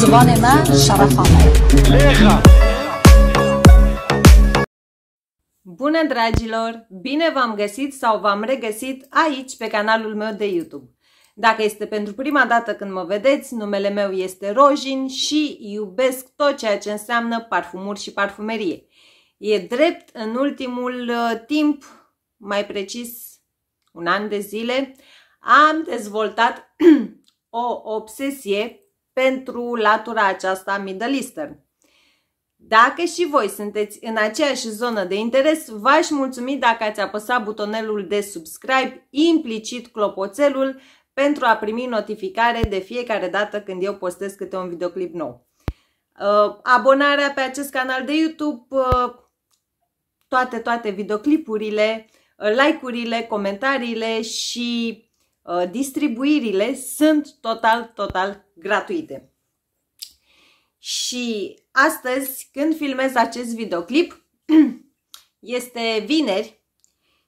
زبان من Bună dragilor! Bine v-am găsit sau v-am regăsit aici pe canalul meu de YouTube. Dacă este pentru prima dată când mă vedeți, numele meu este Rojin și iubesc tot ceea ce înseamnă parfumuri și parfumerie. E drept, în ultimul uh, timp, mai precis un an de zile, am dezvoltat o obsesie pentru latura aceasta Middle Eastern. Dacă și voi sunteți în aceeași zonă de interes, v-aș mulțumi dacă ați apăsat butonelul de subscribe, implicit clopoțelul, pentru a primi notificare de fiecare dată când eu postez câte un videoclip nou. Uh, abonarea pe acest canal de YouTube, uh, toate, toate videoclipurile, uh, like-urile, comentariile și distribuirile sunt total, total gratuite. Și astăzi, când filmez acest videoclip, este vineri,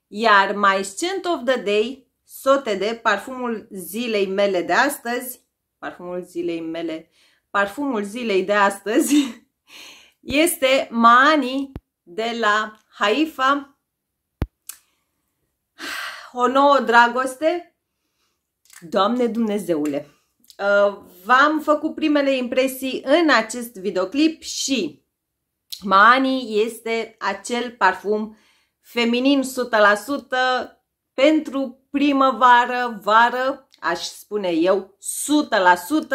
iar my scent of the day, sote de parfumul zilei mele de astăzi, parfumul zilei mele, parfumul zilei de astăzi, este Maani de la Haifa, o nouă dragoste, Doamne Dumnezeule! Uh, v-am făcut primele impresii în acest videoclip și Mani este acel parfum feminin 100% pentru primăvară, vară, aș spune eu, 100%.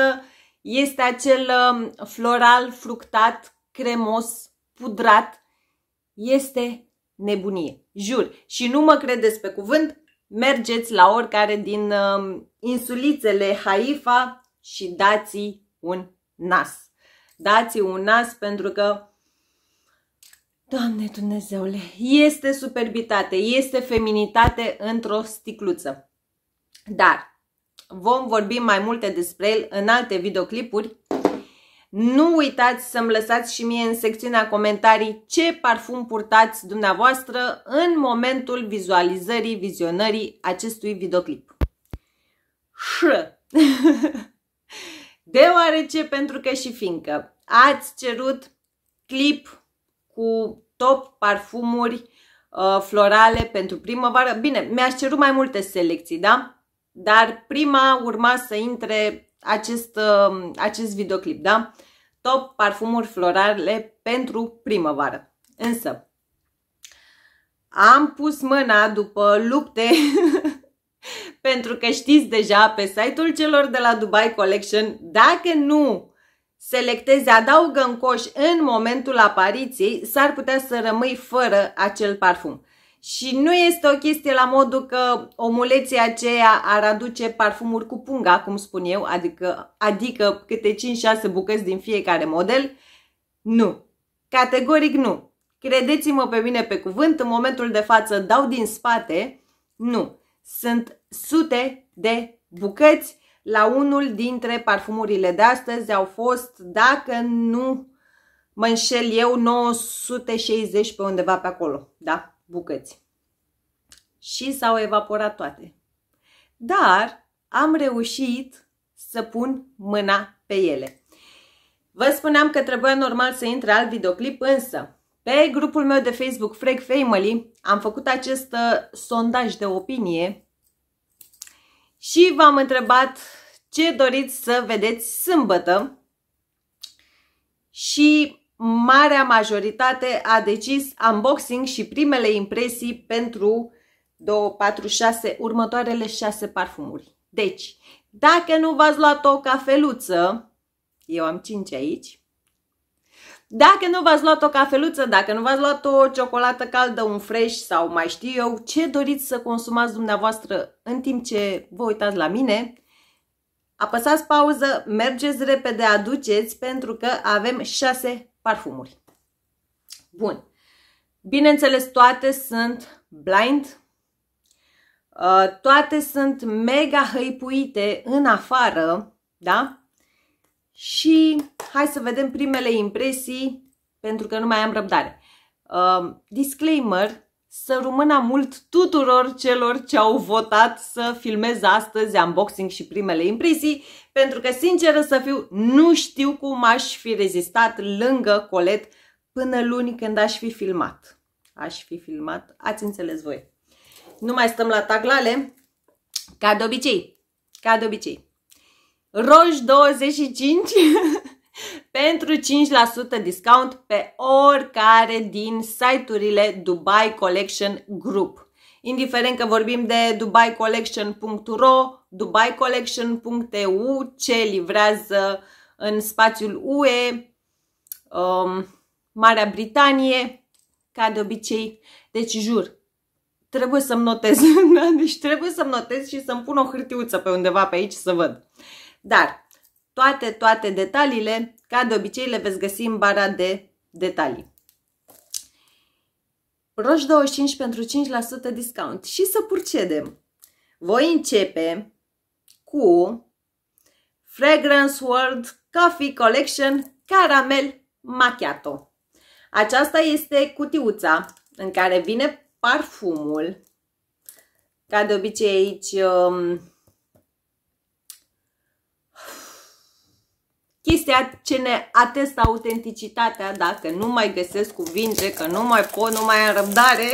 Este acel um, floral fructat, cremos, pudrat. Este nebunie, jur. Și nu mă credeți pe cuvânt, mergeți la oricare din um, insulițele Haifa și dați un nas. Dați un nas pentru că, Doamne Dumnezeule, este superbitate, este feminitate într-o sticluță. Dar vom vorbi mai multe despre el în alte videoclipuri nu uitați să-mi lăsați și mie în secțiunea comentarii ce parfum purtați dumneavoastră în momentul vizualizării, vizionării acestui videoclip. Deoarece, pentru că și fiindcă ați cerut clip cu top parfumuri uh, florale pentru primăvară. Bine, mi-aș cerut mai multe selecții, da? Dar prima urma să intre acest, um, acest videoclip, da? Top parfumuri florale pentru primăvară. Însă, am pus mâna după lupte pentru că știți deja pe site-ul celor de la Dubai Collection, dacă nu selectezi adaugă în coș în momentul apariției, s-ar putea să rămâi fără acel parfum. Și nu este o chestie la modul că omuleții aceea ar aduce parfumuri cu punga, cum spun eu, adică, adică câte 5-6 bucăți din fiecare model. Nu. Categoric nu. Credeți-mă pe mine pe cuvânt, în momentul de față dau din spate. Nu. Sunt sute de bucăți la unul dintre parfumurile de astăzi au fost, dacă nu mă înșel eu, 960 pe undeva pe acolo. Da? bucăți. Și s-au evaporat toate. Dar am reușit să pun mâna pe ele. Vă spuneam că trebuia normal să intre alt videoclip, însă pe grupul meu de Facebook Frag Family am făcut acest uh, sondaj de opinie și v-am întrebat ce doriți să vedeți sâmbătă și marea majoritate a decis unboxing și primele impresii pentru 2, 4, 6, următoarele 6 parfumuri. Deci, dacă nu v-ați luat o cafeluță, eu am 5 aici, dacă nu v-ați luat o cafeluță, dacă nu v-ați luat o ciocolată caldă, un fresh sau mai știu eu, ce doriți să consumați dumneavoastră în timp ce vă uitați la mine, apăsați pauză, mergeți repede, aduceți, pentru că avem 6 parfumuri. Bun. Bineînțeles, toate sunt blind, uh, toate sunt mega hăipuite în afară, da? Și hai să vedem primele impresii, pentru că nu mai am răbdare. Uh, disclaimer, să rămână mult tuturor celor ce au votat să filmez astăzi unboxing și primele impresii, pentru că, sinceră să fiu, nu știu cum aș fi rezistat lângă Colet până luni când aș fi filmat. Aș fi filmat, ați înțeles voi. Nu mai stăm la taglale, ca de obicei, ca de obicei. Roș 25 pentru 5% discount pe oricare din site-urile Dubai Collection Group. Indiferent că vorbim de dubaicollection.ro, dubaicollection.eu, ce livrează în spațiul UE, um, Marea Britanie, ca de obicei. Deci, jur, trebuie să-mi notez. Da, deci trebuie să-mi notez și să-mi pun o hârtiuță pe undeva pe aici să văd. Dar, toate, toate detaliile, ca de obicei, le veți găsi în bara de detalii. Roș 25 pentru 5% discount. Și să procedem. Voi începe cu Fragrance World Coffee Collection Caramel Macchiato. Aceasta este cutiuța în care vine parfumul. Ca de obicei aici um, chestia ce ne atestă autenticitatea, dacă nu mai găsesc cuvinte, că nu mai pot, nu mai am răbdare.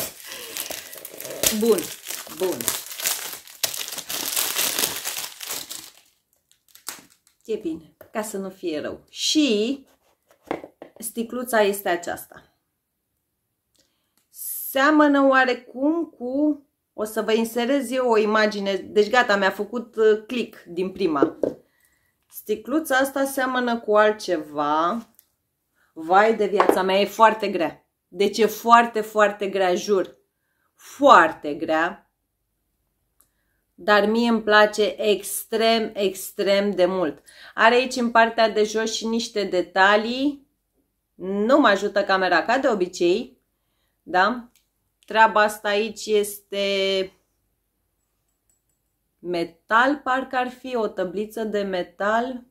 Bun, bun. E bine, ca să nu fie rău. Și sticluța este aceasta. Seamănă oarecum cu... O să vă inserez eu o imagine. Deci gata, mi-a făcut uh, click din prima. Sticluța asta seamănă cu altceva. Vai de viața mea, e foarte grea. Deci e foarte, foarte grea, jur. Foarte grea. Dar mie îmi place extrem, extrem de mult. Are aici în partea de jos și niște detalii. Nu mă ajută camera, ca de obicei. Da? Treaba asta aici este metal, parcă ar fi o tăbliță de metal.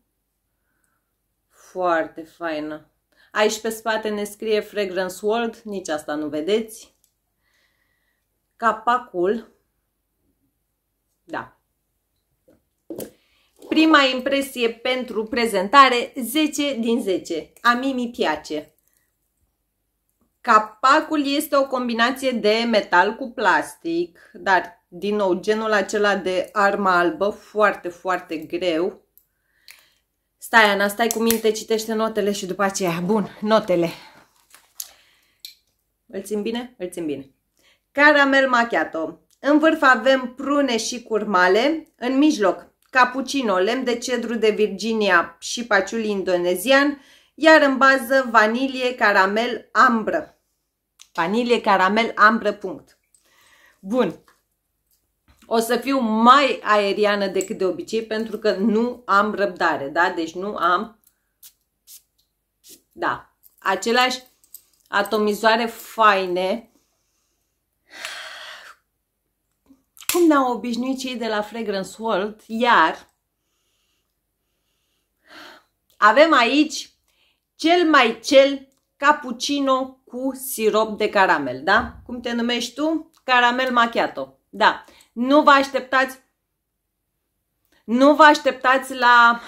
Foarte faină. Aici pe spate ne scrie Fragrance World, nici asta nu vedeți. Capacul. Da. Prima impresie pentru prezentare, 10 din 10. A mi piace. Capacul este o combinație de metal cu plastic, dar din nou, genul acela de armă albă, foarte, foarte greu. Stai, Ana, stai cu minte, citește notele și după aceea. Bun, notele. Îl țin bine? Îl țin bine. Caramel macchiato. În vârf avem prune și curmale. În mijloc, cappuccino, lemn de cedru de Virginia și paciul indonezian. Iar în bază, vanilie, caramel, ambră. Vanilie, caramel, ambră, punct. Bun o să fiu mai aeriană decât de obicei pentru că nu am răbdare, da? Deci nu am, da, aceleași atomizoare faine cum ne-au obișnuit cei de la Fragrance World, iar avem aici cel mai cel cappuccino cu sirop de caramel, da? Cum te numești tu? Caramel macchiato. Da. Nu vă așteptați nu vă așteptați la...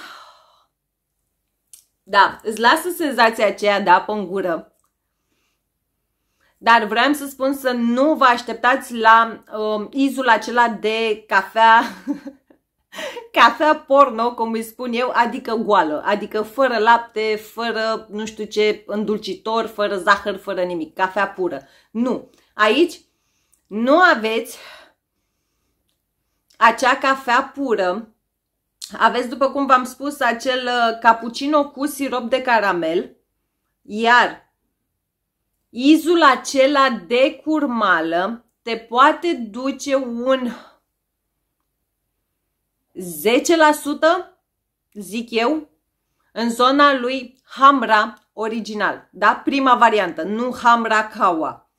Da, îți lasă senzația aceea de apă în gură. Dar vreau să spun să nu vă așteptați la um, izul acela de cafea, cafea porno, cum îi spun eu, adică goală, adică fără lapte, fără nu știu ce îndulcitor, fără zahăr, fără nimic, cafea pură. Nu, aici nu aveți acea cafea pură. Aveți, după cum v-am spus, acel uh, cappuccino cu sirop de caramel, iar izul acela de curmală te poate duce un 10%, zic eu, în zona lui Hamra original, da? Prima variantă, nu Hamra Kawa.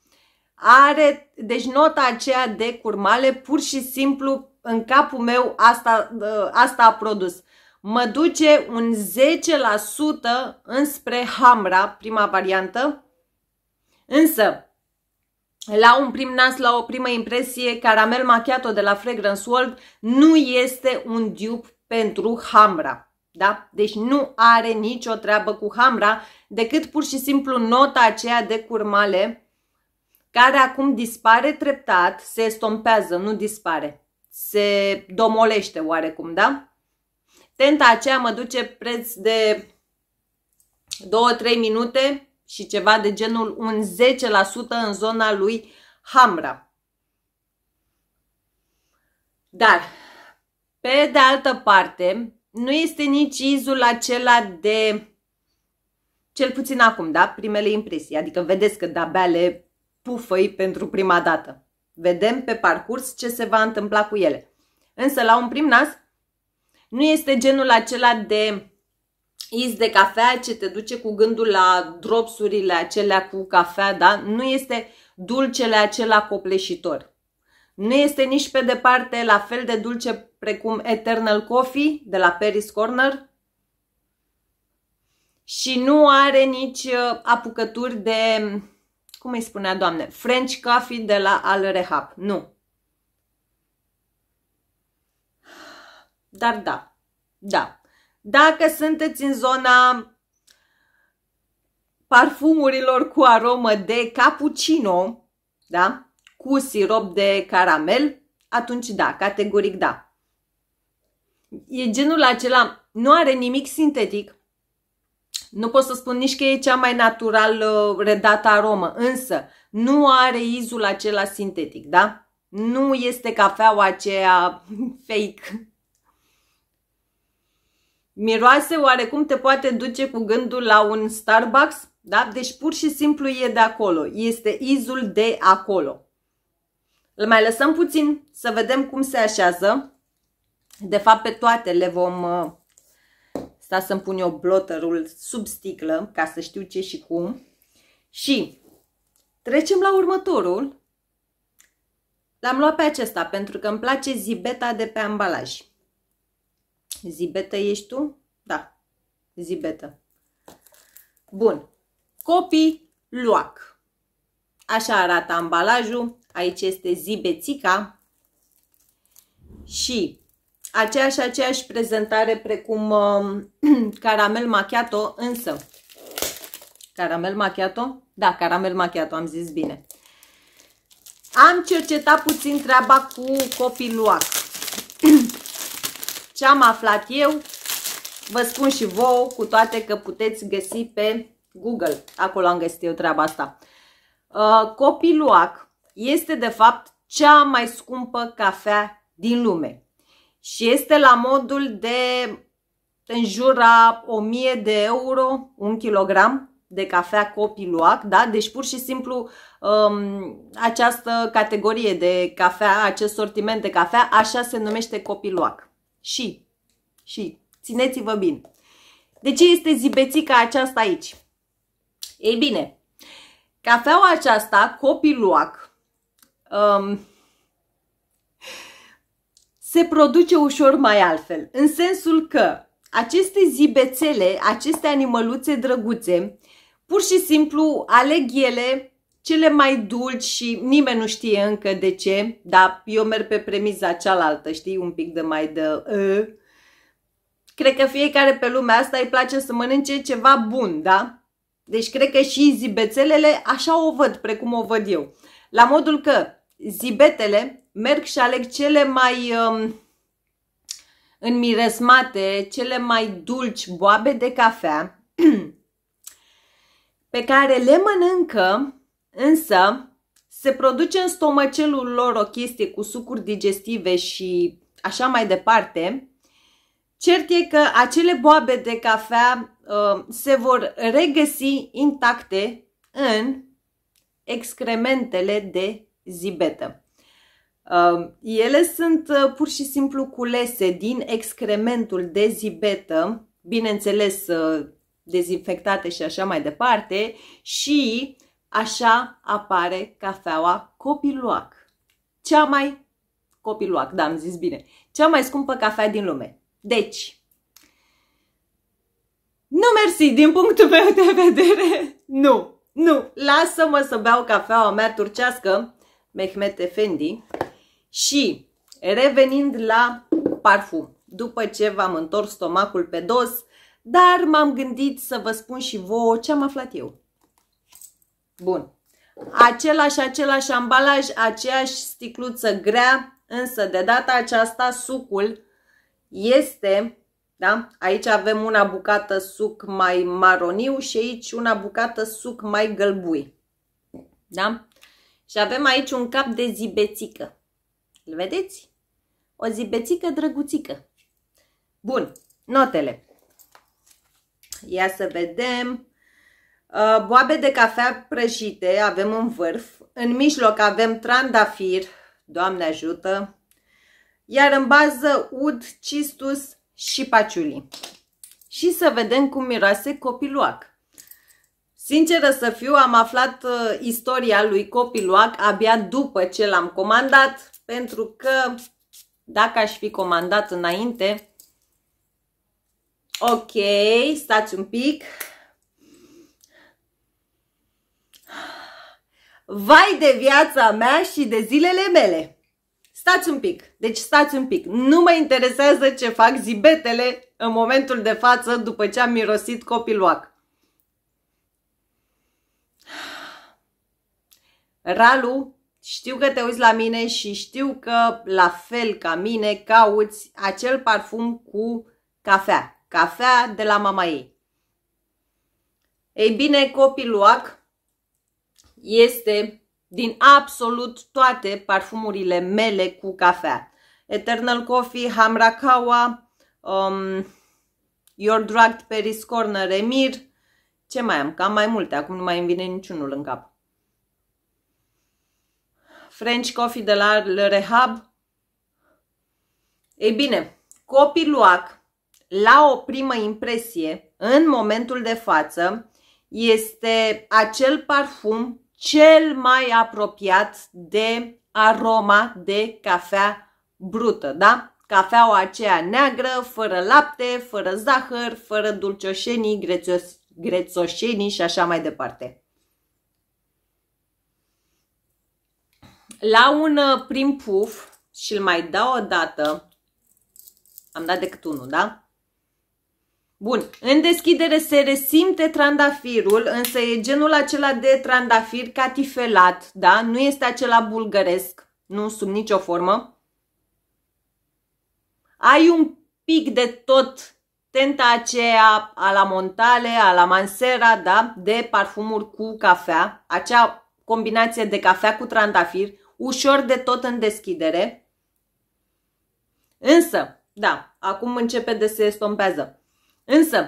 Are, deci nota aceea de curmale pur și simplu în capul meu asta, ă, asta a produs. Mă duce un 10% înspre Hamra, prima variantă, însă la un prim nas, la o primă impresie, Caramel Macchiato de la Fragrance World nu este un dupe pentru Hamra. Da? Deci nu are nicio treabă cu Hamra, decât pur și simplu nota aceea de curmale, care acum dispare treptat, se estompează, nu dispare se domolește oarecum, da? Tenta aceea mă duce preț de 2-3 minute și ceva de genul un 10% în zona lui Hamra. Dar, pe de altă parte, nu este nici izul acela de, cel puțin acum, da, primele impresii. Adică vedeți că de-abia le pufăi pentru prima dată. Vedem pe parcurs ce se va întâmpla cu ele. Însă la un prim nas nu este genul acela de iz de cafea ce te duce cu gândul la dropsurile acelea cu cafea, da? Nu este dulcele acela copleșitor. Nu este nici pe departe la fel de dulce precum Eternal Coffee de la Paris Corner și nu are nici uh, apucături de cum îi spunea doamne, French coffee de la Al Rehab. Nu. Dar da, da. Dacă sunteți în zona parfumurilor cu aromă de cappuccino, da? Cu sirop de caramel, atunci da, categoric da. E genul acela, nu are nimic sintetic, nu pot să spun nici că e cea mai natural uh, redată aromă, însă nu are izul acela sintetic, da? Nu este cafeaua aceea fake. Miroase oarecum te poate duce cu gândul la un Starbucks, da? Deci pur și simplu e de acolo, este izul de acolo. Îl mai lăsăm puțin să vedem cum se așează. De fapt, pe toate le vom uh, sta să-mi pun eu blotărul sub sticlă ca să știu ce și cum. Și trecem la următorul. L-am luat pe acesta pentru că îmi place zibeta de pe ambalaj. Zibetă ești tu? Da, zibetă. Bun. Copii luac. Așa arată ambalajul. Aici este zibețica. Și aceeași, aceeași prezentare precum uh, caramel macchiato, însă caramel macchiato? Da, caramel macchiato, am zis bine. Am cercetat puțin treaba cu copiluac. Ce am aflat eu, vă spun și vouă, cu toate că puteți găsi pe Google. Acolo am găsit eu treaba asta. Uh, copiluac este de fapt cea mai scumpă cafea din lume și este la modul de în jura 1000 de euro, un kilogram de cafea copiluac, da? Deci pur și simplu um, această categorie de cafea, acest sortiment de cafea, așa se numește copiluac. Și, și, țineți-vă bine. De ce este zibețica aceasta aici? Ei bine, cafeaua aceasta, copiluac. um, se produce ușor mai altfel, în sensul că aceste zibețele, aceste animăluțe drăguțe, pur și simplu aleg ele cele mai dulci și nimeni nu știe încă de ce, dar eu merg pe premiza cealaltă, știi, un pic de mai de... Ă. Cred că fiecare pe lumea asta îi place să mănânce ceva bun, da? Deci cred că și zibețelele așa o văd, precum o văd eu. La modul că zibetele merg și aleg cele mai um, înmiresmate, cele mai dulci boabe de cafea pe care le mănâncă, însă se produce în stomacelul lor o chestie cu sucuri digestive și așa mai departe. Cert e că acele boabe de cafea uh, se vor regăsi intacte în excrementele de zibetă. Ele sunt uh, pur și simplu culese din excrementul de zibetă, bineînțeles uh, dezinfectate și așa mai departe și așa apare cafeaua copiluac. Cea mai copiluac, da, am zis bine. Cea mai scumpă cafea din lume. Deci, nu mersi, din punctul meu de vedere, nu, nu, lasă-mă să beau cafeaua mea turcească Mehmet Efendi și revenind la parfum, după ce v-am întors stomacul pe dos, dar m-am gândit să vă spun și vouă ce am aflat eu. Bun. Același, același ambalaj, aceeași sticluță grea, însă de data aceasta sucul este, da? Aici avem una bucată suc mai maroniu și aici una bucată suc mai gălbui. Da? Și avem aici un cap de zibețică. Îl vedeți? O zibețică drăguțică. Bun, notele. Ia să vedem. Uh, boabe de cafea prăjite avem în vârf. În mijloc avem trandafir, Doamne ajută. Iar în bază ud, cistus și paciuli. Și să vedem cum miroase copiluac. Sinceră să fiu, am aflat uh, istoria lui Copiloac abia după ce l-am comandat, pentru că dacă aș fi comandat înainte... Ok, stați un pic. Vai de viața mea și de zilele mele! Stați un pic, deci stați un pic. Nu mă interesează ce fac zibetele în momentul de față după ce am mirosit copiloac. Ralu, știu că te uiți la mine și știu că, la fel ca mine, cauți acel parfum cu cafea. Cafea de la mama ei. Ei bine, copiluac este din absolut toate parfumurile mele cu cafea. Eternal Coffee, Hamrakawa, um, Your Drugged Paris Corner, Emir. Ce mai am? Cam mai multe, acum nu mai îmi vine niciunul în cap. French Coffee de la Le Rehab. Ei bine, copii luac, la o primă impresie, în momentul de față, este acel parfum cel mai apropiat de aroma de cafea brută, da? Cafeaua aceea neagră, fără lapte, fără zahăr, fără dulcioșenii, grețos, grețoșenii și așa mai departe. la un uh, prim puf și îl mai dau o dată. Am dat decât unul, da? Bun, în deschidere se resimte trandafirul, însă e genul acela de trandafir catifelat, da? Nu este acela bulgăresc, nu sub nicio formă. Ai un pic de tot tenta aceea a la Montale, a la Mansera, da? De parfumuri cu cafea, acea combinație de cafea cu trandafir, ușor de tot în deschidere. Însă, da, acum începe de se estompează. Însă,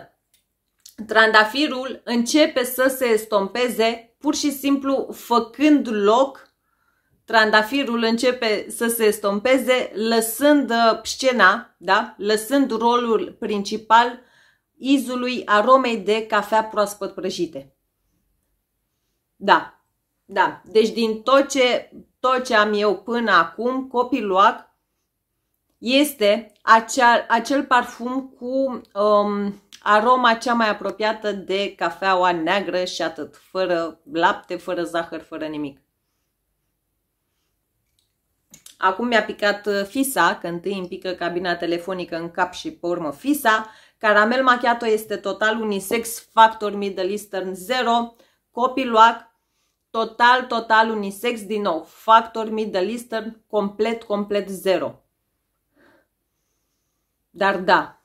trandafirul începe să se estompeze pur și simplu făcând loc trandafirul începe să se estompeze, lăsând uh, scena, da? lăsând rolul principal izului aromei de cafea proaspăt prăjite. Da, da, deci din tot ce, tot ce am eu până acum, copiluac este acea, acel parfum cu um, aroma cea mai apropiată de cafeaua neagră și atât, fără lapte, fără zahăr, fără nimic. Acum mi-a picat uh, fisa, că întâi îmi pică cabina telefonică în cap și pe urmă fisa. Caramel macchiato este total unisex, factor Middle Eastern 0, copiluac, total, total unisex, din nou, factor middle eastern, complet, complet zero. Dar da,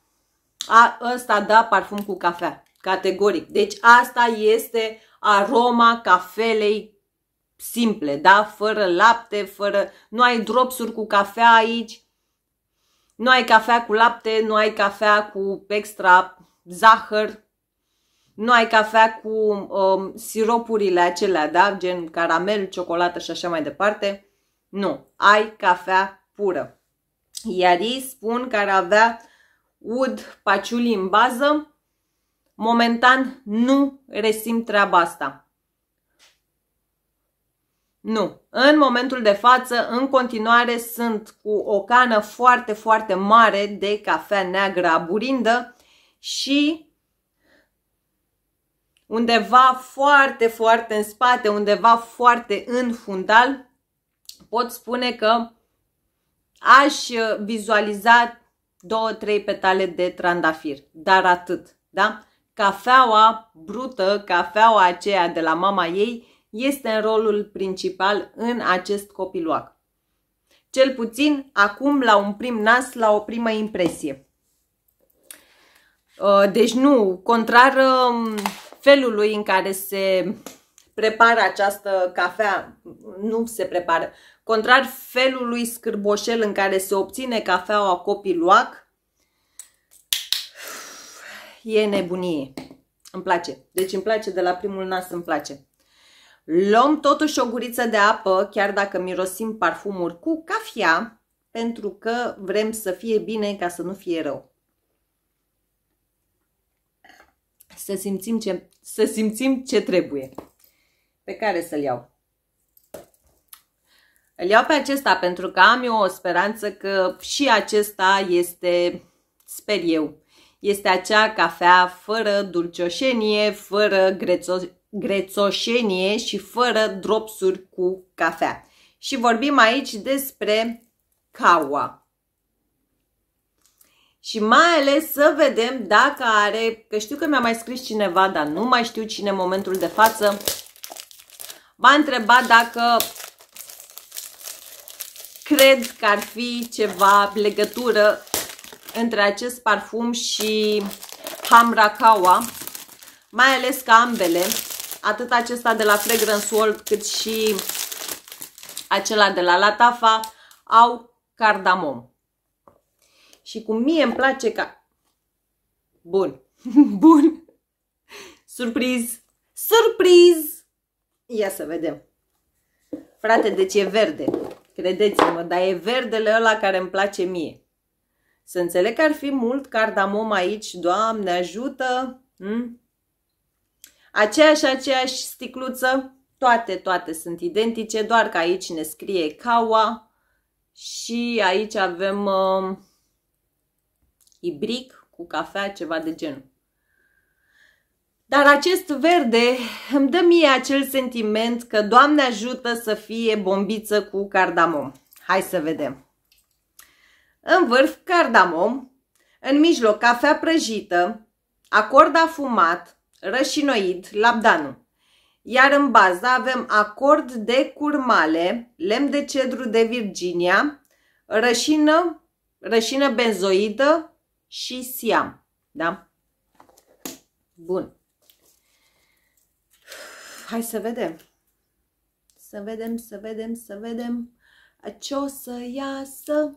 a, ăsta da parfum cu cafea, categoric. Deci asta este aroma cafelei simple, da? Fără lapte, fără... Nu ai dropsuri cu cafea aici, nu ai cafea cu lapte, nu ai cafea cu extra zahăr, nu ai cafea cu um, siropurile acelea, da? Gen caramel, ciocolată și așa mai departe. Nu, ai cafea pură. Iar ei spun că ar avea ud, paciuli în bază. Momentan nu resim treaba asta. Nu. În momentul de față, în continuare, sunt cu o cană foarte, foarte mare de cafea neagră aburindă și undeva foarte, foarte în spate, undeva foarte în fundal, pot spune că aș uh, vizualiza două, trei petale de trandafir, dar atât, da? Cafeaua brută, cafeaua aceea de la mama ei, este în rolul principal în acest copiloac. Cel puțin acum la un prim nas, la o primă impresie. Uh, deci nu, contrar um, felului în care se prepară această cafea, nu se prepară, contrar felului scârboșel în care se obține cafeaua copiluac, e nebunie. Îmi place. Deci îmi place de la primul nas, îmi place. Luăm totuși o guriță de apă, chiar dacă mirosim parfumuri cu cafea, pentru că vrem să fie bine ca să nu fie rău. să simțim ce, să simțim ce trebuie. Pe care să-l iau? Îl iau pe acesta pentru că am eu o speranță că și acesta este, sper eu, este acea cafea fără dulcioșenie, fără grețo grețoșenie și fără dropsuri cu cafea. Și vorbim aici despre caua și mai ales să vedem dacă are, că știu că mi-a mai scris cineva, dar nu mai știu cine în momentul de față, m-a întrebat dacă cred că ar fi ceva legătură între acest parfum și Hamrakawa, mai ales că ambele, atât acesta de la Fragrance World cât și acela de la Latafa, au cardamom și cum mie îmi place ca... Bun. Bun. Surpriz. Surpriz! Ia să vedem. Frate, deci e verde. Credeți-mă, dar e verdele ăla care îmi place mie. Să înțeleg că ar fi mult cardamom aici, Doamne ajută! Hmm? Aceeași, aceeași sticluță, toate, toate sunt identice, doar că aici ne scrie caua și aici avem... Uh, ibric, cu cafea, ceva de genul. Dar acest verde îmi dă mie acel sentiment că Doamne ajută să fie bombiță cu cardamom. Hai să vedem. În vârf cardamom, în mijloc cafea prăjită, acord afumat, rășinoid, labdanul. Iar în bază avem acord de curmale, lemn de cedru de Virginia, rășină, rășină benzoidă, și Siam. Da? Bun. Hai să vedem. Să vedem, să vedem, să vedem ce o să iasă.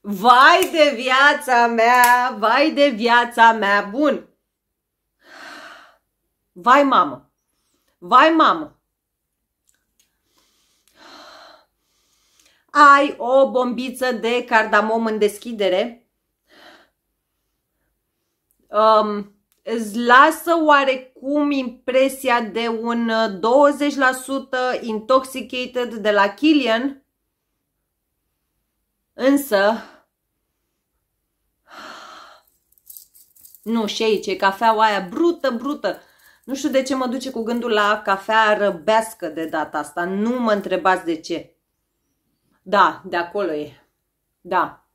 Vai de viața mea, vai de viața mea, bun. Vai mamă, vai mamă, ai o bombiță de cardamom în deschidere, um, îți lasă oarecum impresia de un 20% uh, intoxicated de la Killian, însă nu, și aici e cafeaua aia brută, brută. Nu știu de ce mă duce cu gândul la cafea răbească de data asta. Nu mă întrebați de ce. Da, de acolo e. Da.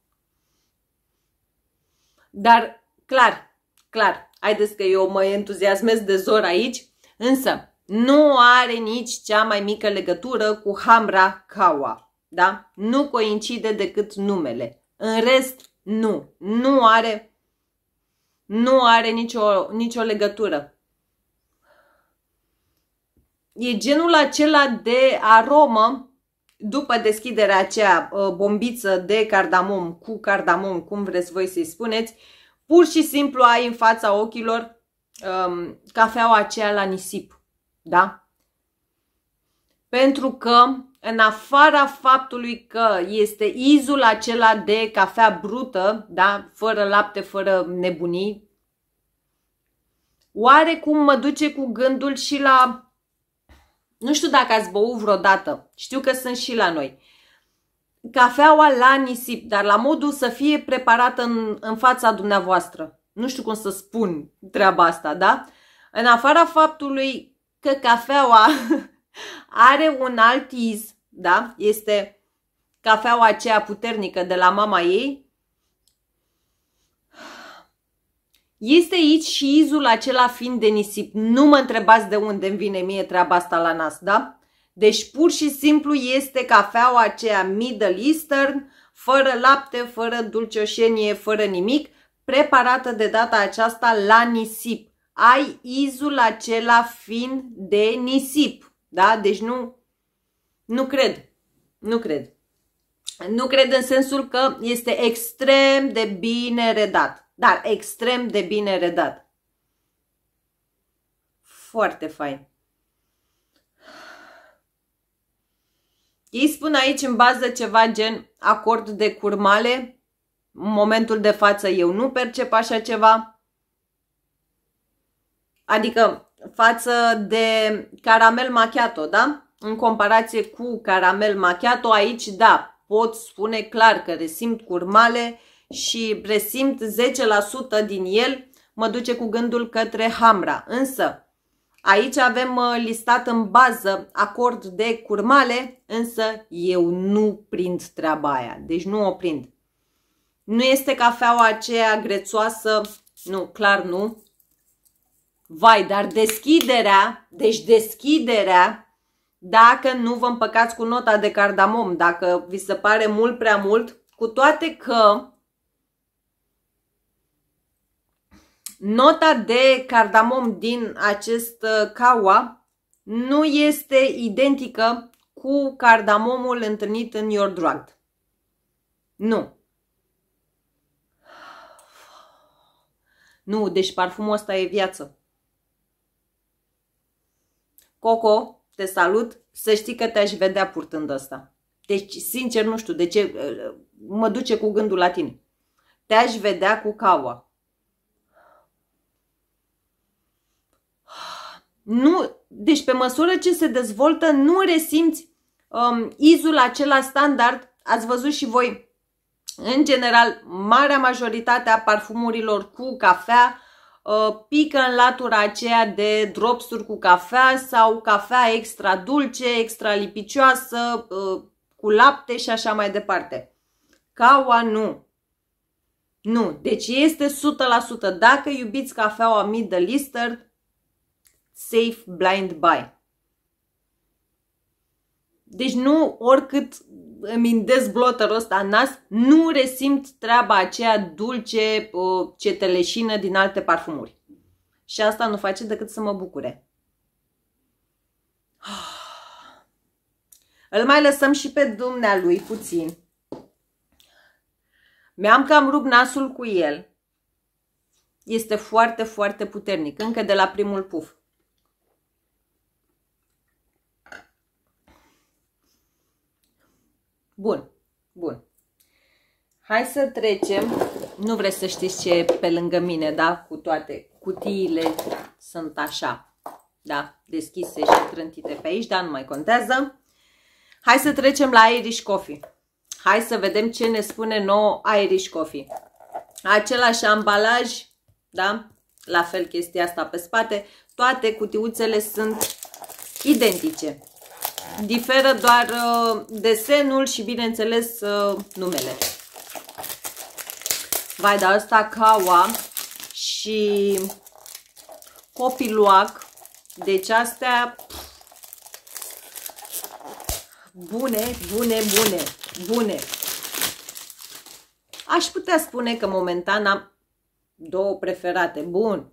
Dar, clar, clar, haideți că eu mă entuziasmez de zor aici, însă nu are nici cea mai mică legătură cu Hamra Kawa. Da? Nu coincide decât numele. În rest, nu. Nu are, nu are nicio, nicio legătură. E genul acela de aromă după deschiderea aceea uh, bombiță de cardamom cu cardamom, cum vreți voi să-i spuneți, pur și simplu ai în fața ochilor um, cafeaua aceea la nisip. Da? Pentru că în afara faptului că este izul acela de cafea brută, da, fără lapte, fără nebunii, oarecum mă duce cu gândul și la nu știu dacă ați băut vreodată, știu că sunt și la noi, cafeaua la nisip, dar la modul să fie preparată în, în fața dumneavoastră. Nu știu cum să spun treaba asta, da? În afara faptului că cafeaua are un alt iz, da? Este cafeaua aceea puternică de la mama ei, Este aici și izul acela fiind de nisip. Nu mă întrebați de unde îmi vine mie treaba asta la nas, da? Deci pur și simplu este cafeaua aceea Middle Eastern, fără lapte, fără dulcioșenie, fără nimic, preparată de data aceasta la nisip. Ai izul acela fiind de nisip, da? Deci nu, nu cred, nu cred. Nu cred în sensul că este extrem de bine redat dar extrem de bine redat. Foarte fain. Ei spun aici în bază ceva gen acord de curmale. În momentul de față eu nu percep așa ceva. Adică față de caramel macchiato, da? În comparație cu caramel macchiato, aici da, pot spune clar că resimt curmale și resimt 10% din el, mă duce cu gândul către Hamra. Însă, aici avem uh, listat în bază acord de curmale, însă eu nu prind treaba aia, deci nu o prind. Nu este cafeaua aceea grețoasă, nu, clar nu. Vai, dar deschiderea, deci deschiderea dacă nu vă împăcați cu nota de cardamom, dacă vi se pare mult prea mult, cu toate că Nota de cardamom din acest uh, kawa nu este identică cu cardamomul întâlnit în your drug. Nu. Nu, deci parfumul ăsta e viață. Coco, te salut, să știi că te-aș vedea purtând ăsta. Deci, sincer, nu știu de ce uh, mă duce cu gândul la tine. Te-aș vedea cu caua. Nu, deci pe măsură ce se dezvoltă, nu resimți um, izul acela standard. Ați văzut și voi, în general, marea majoritate a parfumurilor cu cafea uh, pică în latura aceea de dropsuri cu cafea sau cafea extra dulce, extra lipicioasă, uh, cu lapte și așa mai departe. Caua nu. Nu, deci este 100%. Dacă iubiți cafeaua Middle Eastern, safe blind buy. Deci nu oricât îmi indez bloterul ăsta nas, nu resimt treaba aceea dulce, ceteleșină din alte parfumuri. Și asta nu face decât să mă bucure. Îl mai lăsăm și pe dumnealui puțin. Mi-am cam rupt nasul cu el. Este foarte, foarte puternic, încă de la primul puf. Bun, bun. Hai să trecem. Nu vreți să știți ce e pe lângă mine, da? Cu toate cutiile sunt așa, da? Deschise și trântite pe aici, dar nu mai contează. Hai să trecem la Irish Coffee. Hai să vedem ce ne spune nou Irish Coffee. Același ambalaj, da? La fel chestia asta pe spate. Toate cutiuțele sunt identice. Diferă doar uh, desenul și, bineînțeles, uh, numele. Vai, dar asta Kawa și Copiluac. Deci astea bune, bune, bune, bune. Aș putea spune că momentan am două preferate. Bun.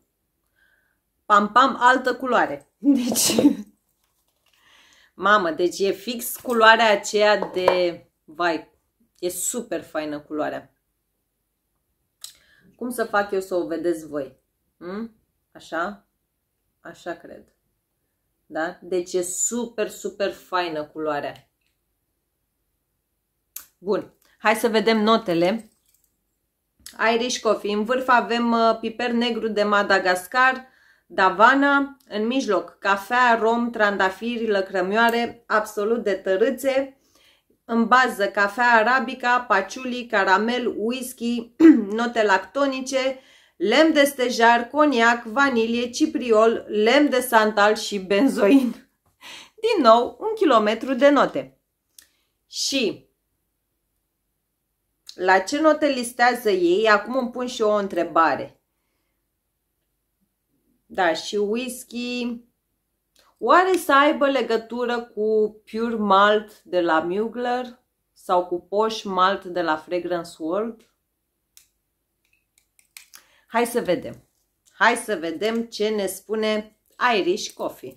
Pam, pam, altă culoare. Deci, Mamă, deci e fix culoarea aceea de... Vai, e super faină culoarea. Cum să fac eu să o vedeți voi? Hmm? Așa? Așa cred. Da? Deci e super, super faină culoarea. Bun. Hai să vedem notele. Irish Coffee. În vârf avem uh, piper negru de Madagascar, Davana, în mijloc, cafea, rom, trandafiri, lăcrămioare, absolut de tărâțe, în bază, cafea arabica, paciuli, caramel, whisky, note lactonice, lemn de stejar, coniac, vanilie, cipriol, lemn de santal și benzoin. Din nou, un kilometru de note. Și la ce note listează ei? Acum îmi pun și eu o întrebare. Da, și whisky. Oare să aibă legătură cu Pure Malt de la Mugler sau cu Posh Malt de la Fragrance World? Hai să vedem. Hai să vedem ce ne spune Irish Coffee.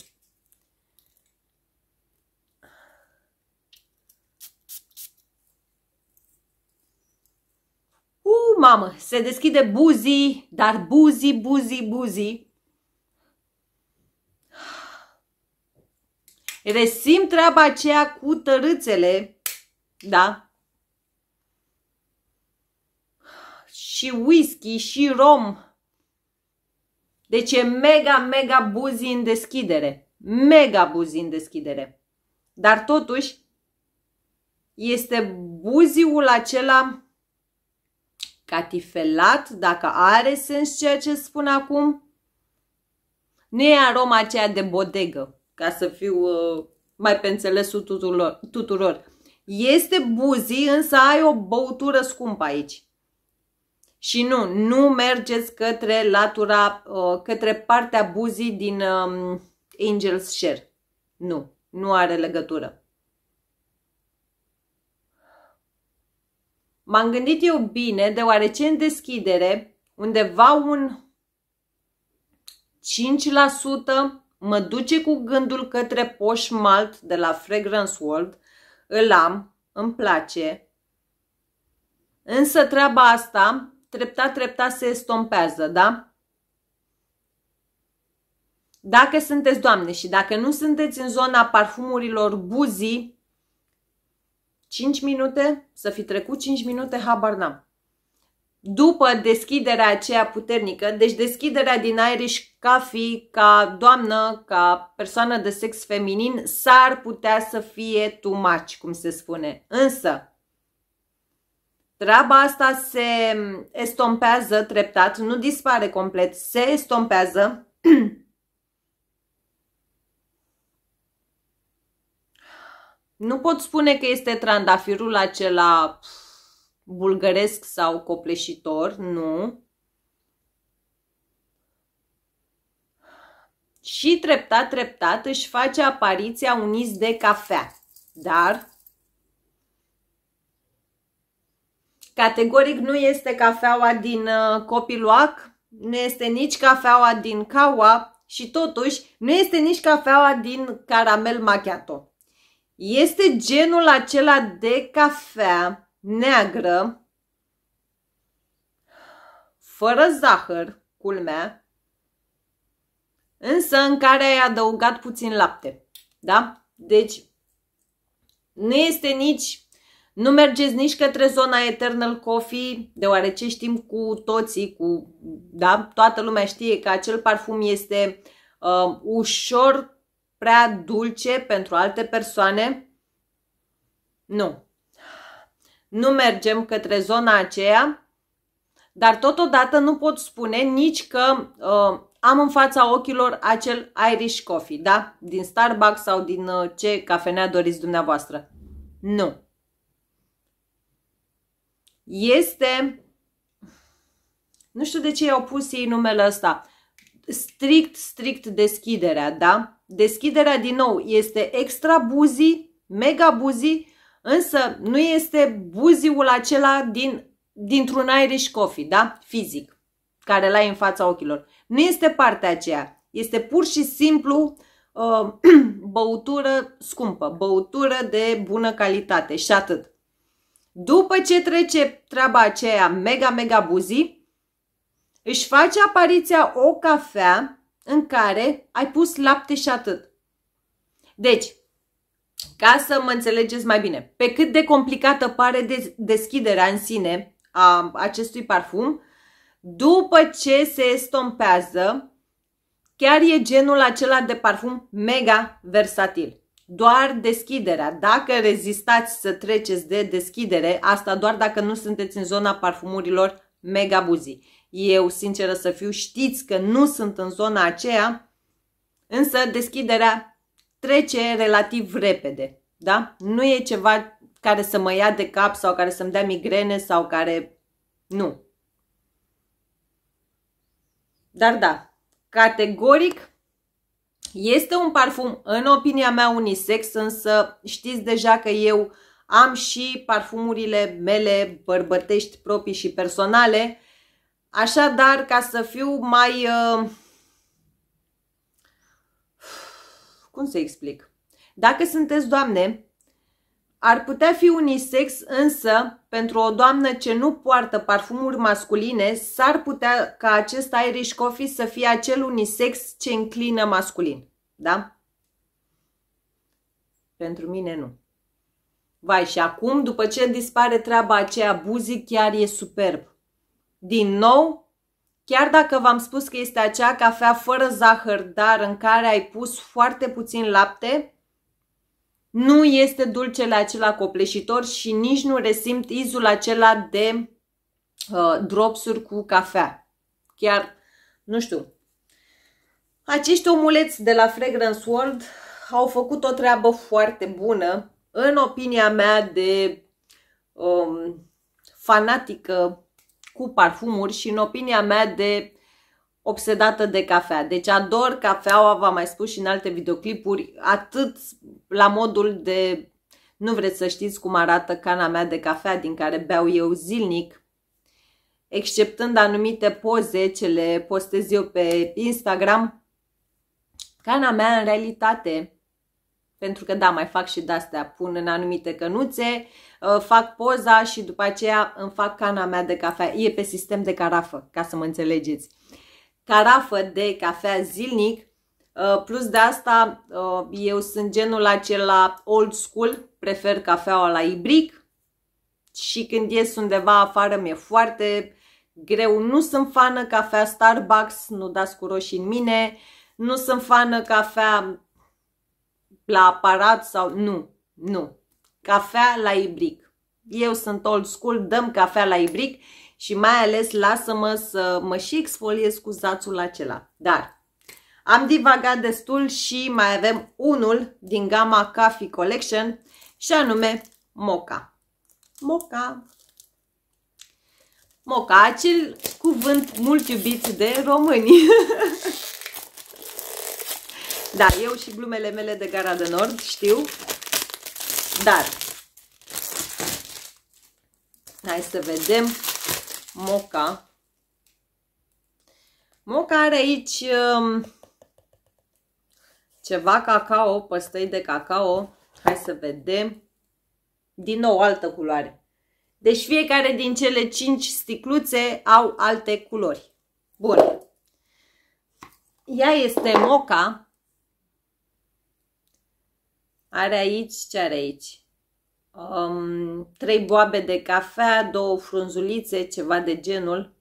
Uh, mamă, se deschide buzii, dar buzii, buzii, buzii. Resim treaba aceea cu tărâțele, da? Și whisky, și rom. Deci e mega, mega buzi în deschidere. Mega buzi în deschidere. Dar totuși, este buziul acela catifelat, dacă are sens ceea ce spun acum. Nu e aroma aceea de bodegă ca să fiu uh, mai pe înțelesul tuturor. tuturor. Este buzi, însă ai o băutură scumpă aici. Și nu, nu mergeți către latura, uh, către partea buzii din um, Angel's Share. Nu, nu are legătură. M-am gândit eu bine, deoarece în deschidere, undeva un Mă duce cu gândul către Posh Malt de la Fragrance World. Îl am, îmi place. Însă treaba asta treptat, treptat se estompează, da? Dacă sunteți doamne și dacă nu sunteți în zona parfumurilor buzii, 5 minute, să fi trecut 5 minute, habar n-am după deschiderea aceea puternică, deci deschiderea din Irish ca fi, ca doamnă, ca persoană de sex feminin, s-ar putea să fie tu much, cum se spune. Însă, treaba asta se estompează treptat, nu dispare complet, se estompează. nu pot spune că este trandafirul acela... Pf, bulgăresc sau copleșitor, nu. Și treptat, treptat își face apariția un iz de cafea, dar categoric nu este cafeaua din uh, copiluac, nu este nici cafeaua din caua și totuși nu este nici cafeaua din caramel macchiato. Este genul acela de cafea neagră, fără zahăr, culmea, însă în care ai adăugat puțin lapte. Da? Deci, nu este nici, nu mergeți nici către zona Eternal Coffee, deoarece știm cu toții, cu, da, toată lumea știe că acel parfum este uh, ușor prea dulce pentru alte persoane. Nu nu mergem către zona aceea, dar totodată nu pot spune nici că uh, am în fața ochilor acel Irish coffee, da? Din Starbucks sau din uh, ce cafenea doriți dumneavoastră. Nu. Este... Nu știu de ce i-au pus ei numele ăsta. Strict, strict deschiderea, da? Deschiderea, din nou, este extra buzi, mega buzi Însă nu este buziul acela din, dintr-un Irish coffee, da? Fizic, care l-ai în fața ochilor. Nu este partea aceea. Este pur și simplu uh, băutură scumpă, băutură de bună calitate și atât. După ce trece treaba aceea mega, mega buzi, își face apariția o cafea în care ai pus lapte și atât. Deci, ca să mă înțelegeți mai bine, pe cât de complicată pare deschiderea în sine a acestui parfum, după ce se estompează, chiar e genul acela de parfum mega versatil. Doar deschiderea. Dacă rezistați să treceți de deschidere, asta doar dacă nu sunteți în zona parfumurilor mega buzi. Eu, sinceră să fiu, știți că nu sunt în zona aceea, însă deschiderea trece relativ repede. Da? Nu e ceva care să mă ia de cap sau care să-mi dea migrene sau care... Nu. Dar da, categoric este un parfum, în opinia mea, unisex, însă știți deja că eu am și parfumurile mele bărbătești proprii și personale, așadar, ca să fiu mai... Uh, Cum să explic? Dacă sunteți doamne, ar putea fi unisex, însă, pentru o doamnă ce nu poartă parfumuri masculine, s-ar putea ca acest Irish Coffee să fie acel unisex ce înclină masculin. Da? Pentru mine nu. Vai, și acum, după ce dispare treaba aceea buzi, chiar e superb. Din nou, Chiar dacă v-am spus că este acea cafea fără zahăr, dar în care ai pus foarte puțin lapte, nu este dulcele acela copleșitor și nici nu resimt izul acela de uh, dropsuri cu cafea. Chiar, nu știu. Acești omuleți de la Fragrance World au făcut o treabă foarte bună, în opinia mea de um, fanatică cu parfumuri și în opinia mea de obsedată de cafea. Deci ador cafeaua, v-am mai spus și în alte videoclipuri, atât la modul de nu vreți să știți cum arată cana mea de cafea din care beau eu zilnic, exceptând anumite poze ce le postez eu pe Instagram, cana mea în realitate pentru că da, mai fac și de-astea, pun în anumite cănuțe, uh, fac poza și după aceea îmi fac cana mea de cafea. E pe sistem de carafă, ca să mă înțelegeți. Carafă de cafea zilnic, uh, plus de asta uh, eu sunt genul acela old school, prefer cafeaua la ibric și când ies undeva afară mi-e foarte greu. Nu sunt fană cafea Starbucks, nu dați cu roșii în mine, nu sunt fană cafea la aparat sau... Nu, nu. Cafea la ibric. Eu sunt old school, dăm cafea la ibric și mai ales lasă-mă să mă și exfoliez cu zațul acela. Dar am divagat destul și mai avem unul din gama Coffee Collection și anume Moca. Moca. Moca, acel cuvânt mult iubit de români. Da, eu și glumele mele de Gara de Nord, știu. Dar, hai să vedem moca. Moca are aici um, ceva cacao, păstăi de cacao. Hai să vedem. Din nou, altă culoare. Deci fiecare din cele 5 sticluțe au alte culori. Bun. Ea este moca are aici, ce are aici? Um, trei boabe de cafea, două frunzulițe, ceva de genul.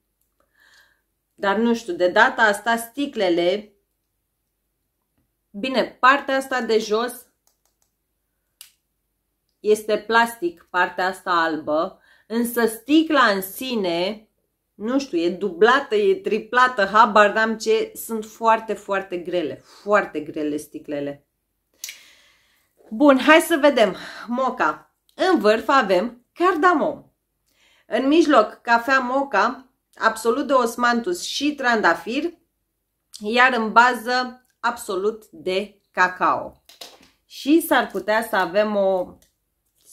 Dar nu știu, de data asta sticlele... Bine, partea asta de jos este plastic, partea asta albă, însă sticla în sine, nu știu, e dublată, e triplată, habar n-am ce, sunt foarte, foarte grele, foarte grele sticlele. Bun, hai să vedem. Moca. În vârf avem cardamom. În mijloc, cafea moca, absolut de osmantus și trandafir, iar în bază, absolut de cacao. Și s-ar putea să avem o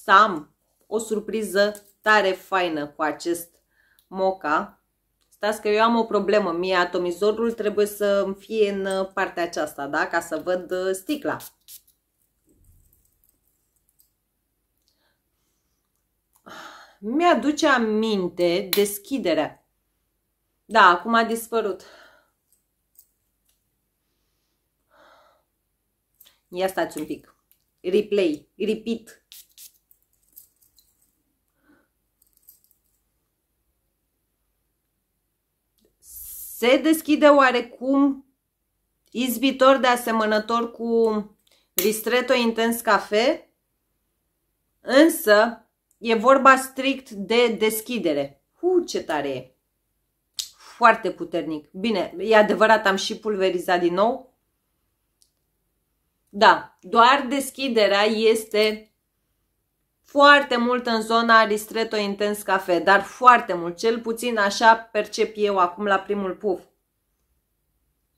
sam, o surpriză tare faină cu acest moca. Stați că eu am o problemă, mie atomizorul trebuie să fie în partea aceasta, da? Ca să văd uh, sticla. Mi-aduce aminte deschiderea. Da, acum a dispărut. Ia stați un pic. Replay, repeat. Se deschide oarecum izbitor de asemănător cu ristretto intens cafe, însă E vorba strict de deschidere. Hu, ce tare e! Foarte puternic. Bine, e adevărat, am și pulverizat din nou. Da, doar deschiderea este foarte mult în zona ristretto intens cafe, dar foarte mult, cel puțin așa percep eu acum la primul puf.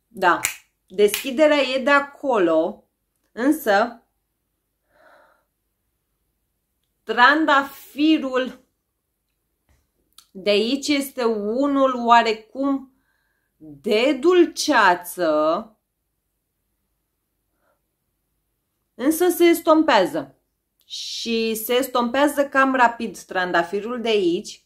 Da, deschiderea e de acolo, însă Trandafirul de aici este unul oarecum de dulceață, însă se estompează. Și se estompează cam rapid trandafirul de aici.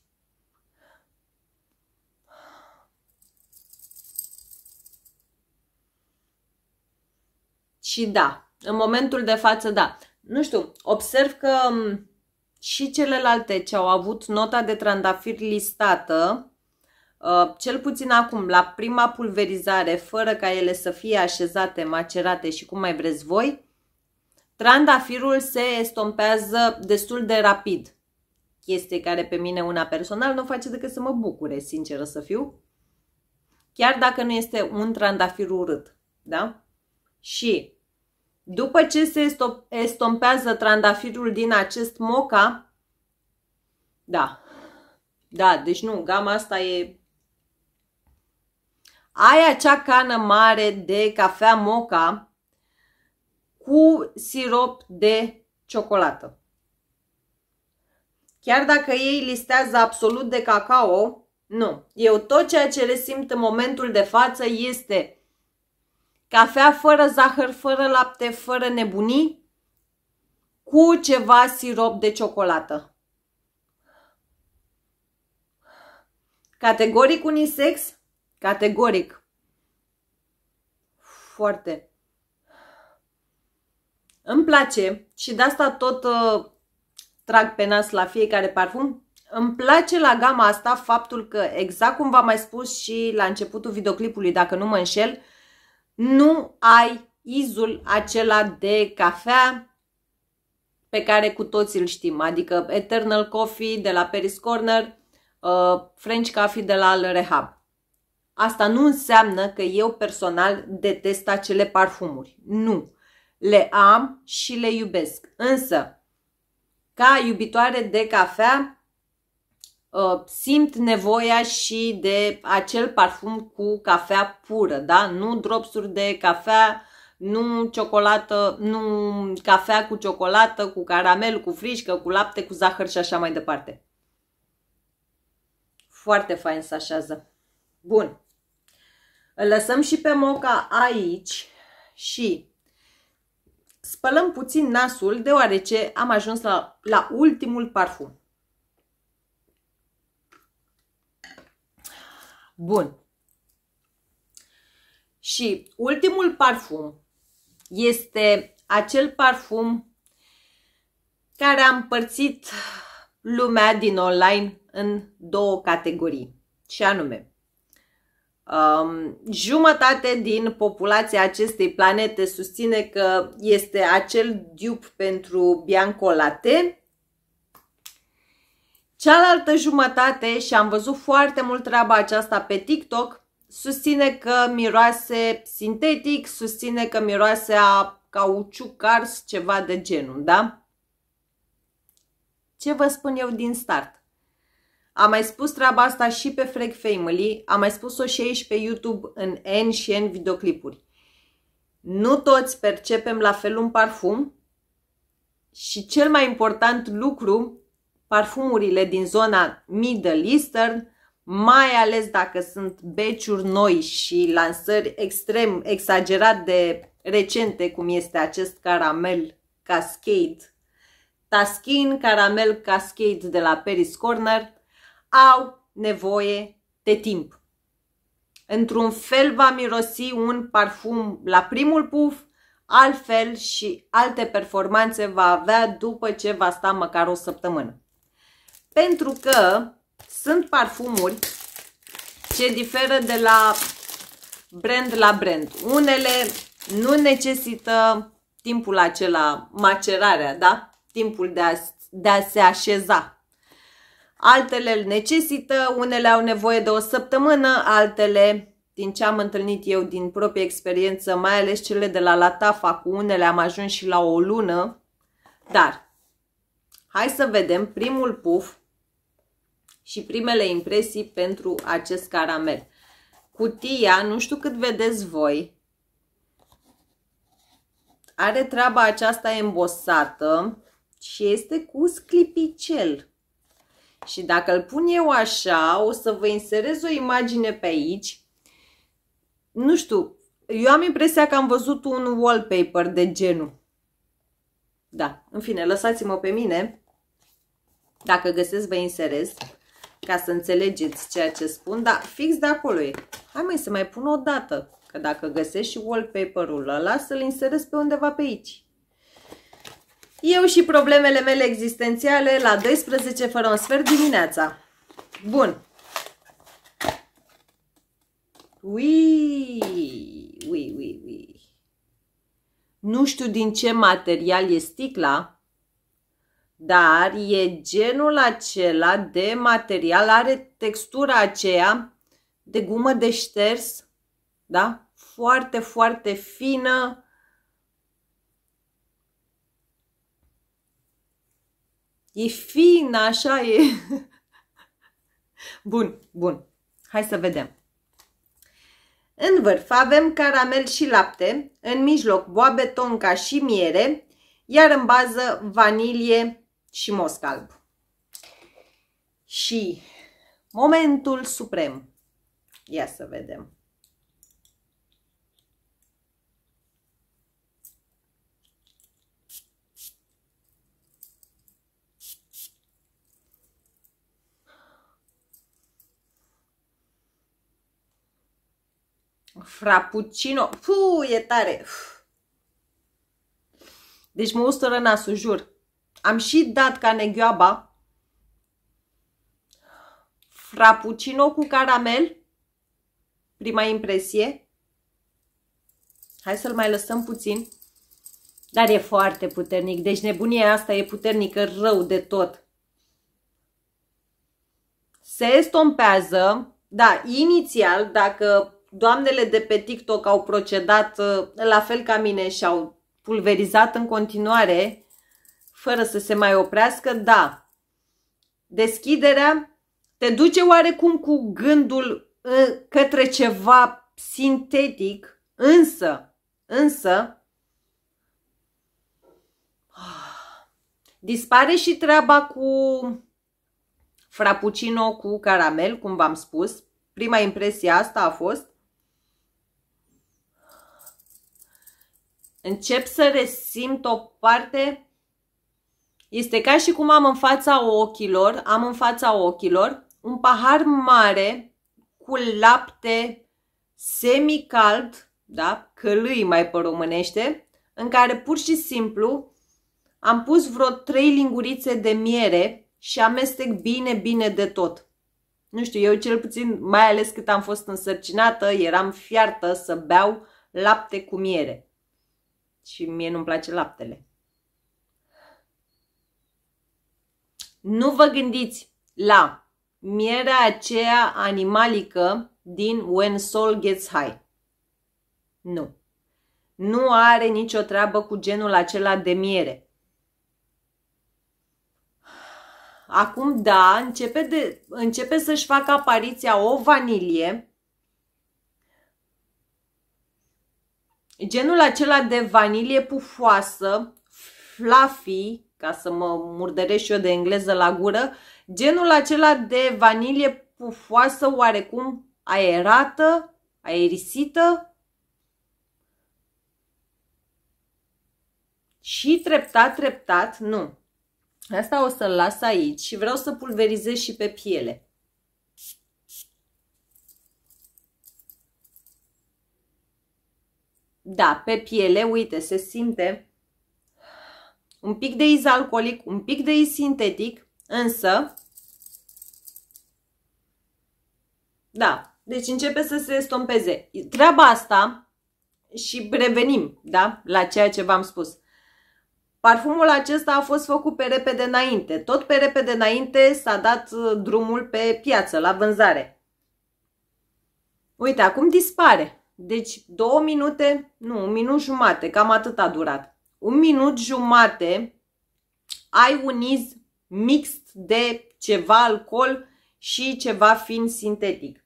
Și da, în momentul de față, da. Nu știu, observ că și celelalte ce au avut nota de trandafir listată, uh, cel puțin acum, la prima pulverizare, fără ca ele să fie așezate, macerate și cum mai vreți voi, trandafirul se estompează destul de rapid. Chestie care pe mine una personal nu face decât să mă bucure, sinceră să fiu. Chiar dacă nu este un trandafir urât, da? Și după ce se estompează trandafirul din acest moca, da, da, deci nu, gama asta e... Ai acea cană mare de cafea moca cu sirop de ciocolată. Chiar dacă ei listează absolut de cacao, nu. Eu tot ceea ce resimt în momentul de față este Cafea fără zahăr, fără lapte, fără nebunii, cu ceva sirop de ciocolată. Categoric unisex? Categoric. Foarte. Îmi place și de asta tot uh, trag pe nas la fiecare parfum. Îmi place la gama asta faptul că, exact cum v-am mai spus și la începutul videoclipului, dacă nu mă înșel, nu ai izul acela de cafea pe care cu toți îl știm, adică Eternal Coffee de la Paris Corner, uh, French Coffee de la Al Rehab. Asta nu înseamnă că eu personal detest acele parfumuri. Nu. Le am și le iubesc. Însă, ca iubitoare de cafea, Uh, simt nevoia și de acel parfum cu cafea pură, da? Nu dropsuri de cafea, nu ciocolată, nu cafea cu ciocolată, cu caramel, cu frișcă, cu lapte, cu zahăr și așa mai departe. Foarte fain să așează. Bun. Îl lăsăm și pe moca aici și spălăm puțin nasul deoarece am ajuns la, la ultimul parfum. Bun. Și ultimul parfum este acel parfum care a împărțit lumea din online în două categorii. Și anume, um, jumătate din populația acestei planete susține că este acel dupe pentru Bianco Latte, Cealaltă jumătate, și am văzut foarte mult treaba aceasta pe TikTok, susține că miroase sintetic, susține că miroase a cauciuc ars, ceva de genul, da? Ce vă spun eu din start? Am mai spus treaba asta și pe Frag Family, am mai spus-o și aici pe YouTube în N și N videoclipuri. Nu toți percepem la fel un parfum și cel mai important lucru parfumurile din zona Middle Eastern, mai ales dacă sunt beciuri noi și lansări extrem exagerat de recente, cum este acest caramel Cascade, Taskin Caramel Cascade de la Paris Corner, au nevoie de timp. Într-un fel va mirosi un parfum la primul puf, altfel și alte performanțe va avea după ce va sta măcar o săptămână pentru că sunt parfumuri ce diferă de la brand la brand. Unele nu necesită timpul acela, macerarea, da? Timpul de a, de a se așeza. Altele îl necesită, unele au nevoie de o săptămână, altele, din ce am întâlnit eu din proprie experiență, mai ales cele de la Latafa, cu unele am ajuns și la o lună. Dar, hai să vedem primul puf și primele impresii pentru acest caramel. Cutia, nu știu cât vedeți voi, are treaba aceasta embosată și este cu sclipicel. Și dacă îl pun eu așa, o să vă inserez o imagine pe aici. Nu știu, eu am impresia că am văzut un wallpaper de genul. Da, în fine, lăsați-mă pe mine. Dacă găsesc, vă inserez ca să înțelegeți ceea ce spun, dar fix de acolo e. Hai mai să mai pun o dată, că dacă găsești și wallpaper-ul ăla, să-l inserez pe undeva pe aici. Eu și problemele mele existențiale la 12 fără un sfert dimineața. Bun. Ui, ui, ui, ui. Nu știu din ce material e sticla, dar e genul acela de material, are textura aceea de gumă de șters, da? Foarte, foarte fină. E fin, așa e. Bun, bun. Hai să vedem. În vârf avem caramel și lapte, în mijloc boabe, tonca și miere, iar în bază vanilie, și most alb. Și momentul suprem. Ia să vedem. Frappuccino. Puh, e tare. Deci mă ustură nasul, jur. Am și dat ca canegioaba, frappuccino cu caramel, prima impresie. Hai să-l mai lăsăm puțin. Dar e foarte puternic, deci nebunia asta e puternică rău de tot. Se estompează, da, inițial, dacă doamnele de pe TikTok au procedat uh, la fel ca mine și au pulverizat în continuare fără să se mai oprească, da. Deschiderea te duce oarecum cu gândul ă, către ceva sintetic, însă, însă, dispare și treaba cu frappuccino cu caramel, cum v-am spus. Prima impresie asta a fost. Încep să resimt o parte este ca și cum am în fața ochilor, am în fața ochilor un pahar mare cu lapte semicald, da, călâi mai pe românește, în care pur și simplu am pus vreo 3 lingurițe de miere și amestec bine, bine de tot. Nu știu, eu cel puțin, mai ales cât am fost însărcinată, eram fiartă să beau lapte cu miere. Și mie nu-mi place laptele. Nu vă gândiți la mierea aceea animalică din When Soul Gets High. Nu. Nu are nicio treabă cu genul acela de miere. Acum, da, începe, de, începe să-și facă apariția o vanilie. Genul acela de vanilie pufoasă, fluffy, ca să mă murdăresc și eu de engleză la gură, genul acela de vanilie pufoasă, oarecum aerată, aerisită și treptat, treptat, nu. Asta o să-l las aici și vreau să pulverizez și pe piele. Da, pe piele, uite, se simte un pic de izalcolic, un pic de sintetic, însă, da, deci începe să se estompeze. Treaba asta și revenim, da, la ceea ce v-am spus. Parfumul acesta a fost făcut pe repede înainte. Tot pe repede înainte s-a dat uh, drumul pe piață, la vânzare. Uite, acum dispare. Deci două minute, nu, un minut jumate, cam atât a durat un minut jumate ai un iz mixt de ceva alcool și ceva fin sintetic.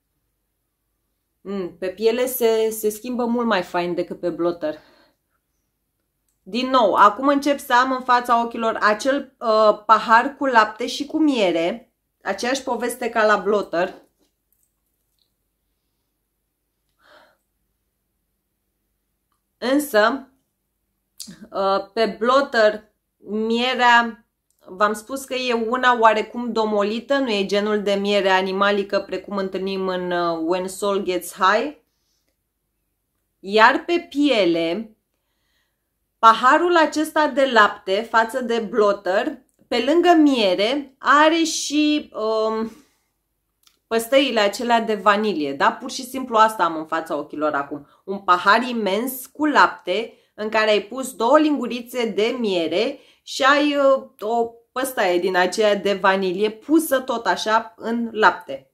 Mm, pe piele se, se schimbă mult mai fain decât pe blotter. Din nou, acum încep să am în fața ochilor acel uh, pahar cu lapte și cu miere, aceeași poveste ca la blotter. Însă, Uh, pe blotter mierea, v-am spus că e una oarecum domolită, nu e genul de miere animalică precum întâlnim în uh, When Soul Gets High. Iar pe piele, paharul acesta de lapte față de blotter, pe lângă miere, are și um, păstăile acelea de vanilie. Da? Pur și simplu asta am în fața ochilor acum. Un pahar imens cu lapte, în care ai pus două lingurițe de miere și ai uh, o păstaie din aceea de vanilie pusă tot așa în lapte.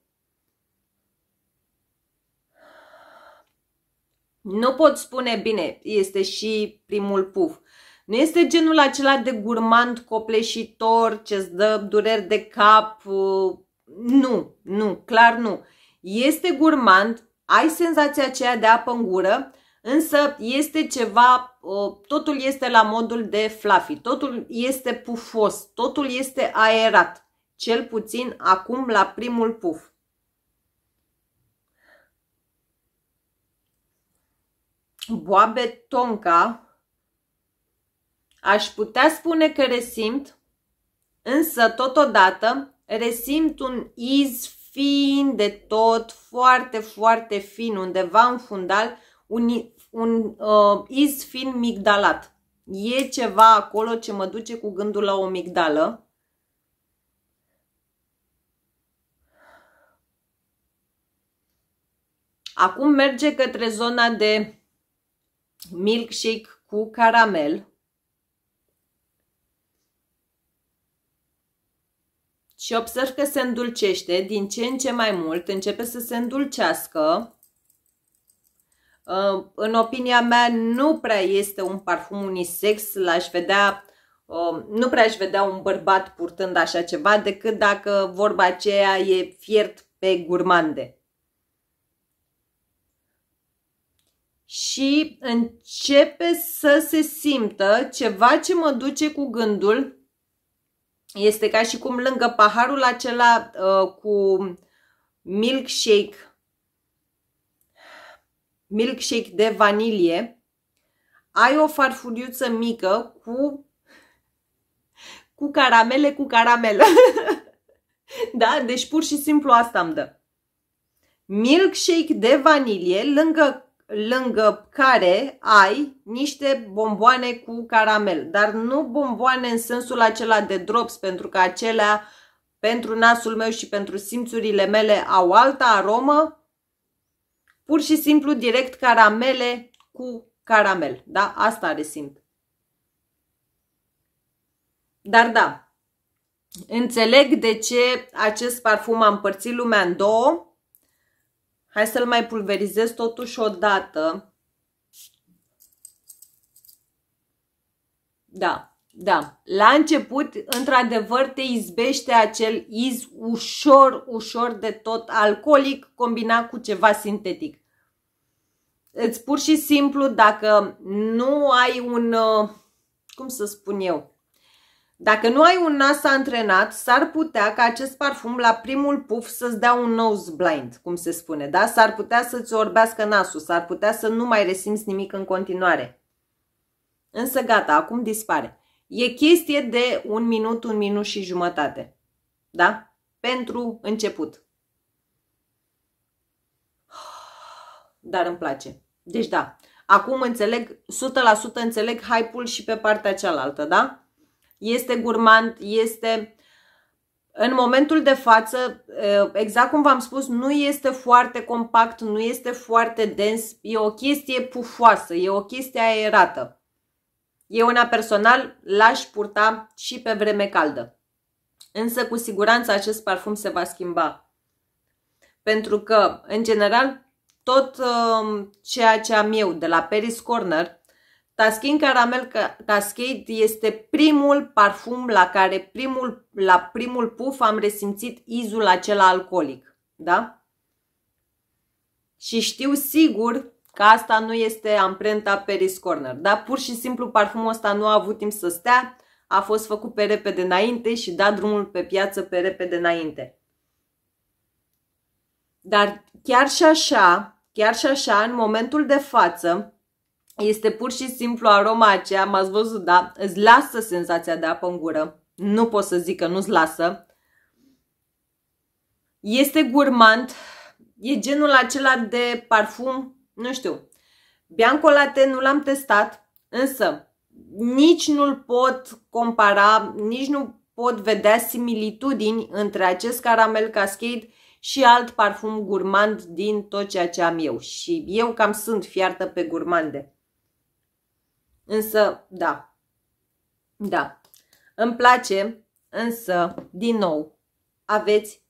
Nu pot spune bine, este și primul puf. Nu este genul acela de gurmand copleșitor ce-ți dă dureri de cap. Uh, nu, nu, clar nu. Este gurmand, ai senzația aceea de apă în gură, însă este ceva totul este la modul de fluffy, totul este pufos, totul este aerat, cel puțin acum la primul puf. Boabe tonca, aș putea spune că resimt, însă totodată resimt un iz fin de tot, foarte, foarte fin, undeva în fundal, un un uh, iz fin migdalat. E ceva acolo ce mă duce cu gândul la o migdală. Acum merge către zona de milkshake cu caramel. Și observ că se îndulcește din ce în ce mai mult, începe să se îndulcească. Uh, în opinia mea, nu prea este un parfum unisex, l-aș vedea, uh, nu prea aș vedea un bărbat purtând așa ceva, decât dacă vorba aceea e fiert pe gurmande. Și începe să se simtă ceva ce mă duce cu gândul este ca și cum lângă paharul acela uh, cu milkshake milkshake de vanilie, ai o farfuriuță mică cu, cu caramele cu caramelă. da? Deci pur și simplu asta îmi dă. Milkshake de vanilie lângă lângă care ai niște bomboane cu caramel, dar nu bomboane în sensul acela de drops, pentru că acelea pentru nasul meu și pentru simțurile mele au alta aromă Pur și simplu direct caramele cu caramel. Da? Asta are simt. Dar da, înțeleg de ce acest parfum a împărțit lumea în două. Hai să-l mai pulverizez totuși o dată. Da, da. La început, într-adevăr, te izbește acel iz ușor, ușor de tot alcoolic combinat cu ceva sintetic. Îți pur și simplu, dacă nu ai un, uh, cum să spun eu, dacă nu ai un nas antrenat, s-ar putea ca acest parfum la primul puf să-ți dea un nose blind, cum se spune, da? S-ar putea să-ți orbească nasul, s-ar putea să nu mai resimți nimic în continuare. Însă gata, acum dispare. E chestie de un minut, un minut și jumătate. Da? Pentru început. Dar îmi place. Deci da, acum înțeleg, 100% înțeleg hype-ul și pe partea cealaltă, da? Este gurmand, este... În momentul de față, exact cum v-am spus, nu este foarte compact, nu este foarte dens, e o chestie pufoasă, e o chestie aerată. Eu una personal l-aș purta și pe vreme caldă. Însă cu siguranță acest parfum se va schimba. Pentru că, în general, tot uh, ceea ce am eu de la Paris Corner, Taskin Caramel Cascade este primul parfum la care primul, la primul puf am resimțit izul acela alcoolic. Da? Și știu sigur Că asta nu este amprenta Paris Corner. Dar pur și simplu parfumul ăsta nu a avut timp să stea, a fost făcut pe repede înainte și dat drumul pe piață pe repede înainte. Dar chiar și așa, chiar și așa, în momentul de față, este pur și simplu aroma aceea, m-ați văzut, da, îți lasă senzația de apă în gură. Nu pot să zic că nu-ți lasă. Este gurmand, e genul acela de parfum nu știu. Biancolate nu l-am testat, însă nici nu-l pot compara, nici nu pot vedea similitudini între acest caramel cascade și alt parfum gurmand din tot ceea ce am eu. Și eu cam sunt fiartă pe gurmande. Însă, da, da, îmi place, însă, din nou, aveți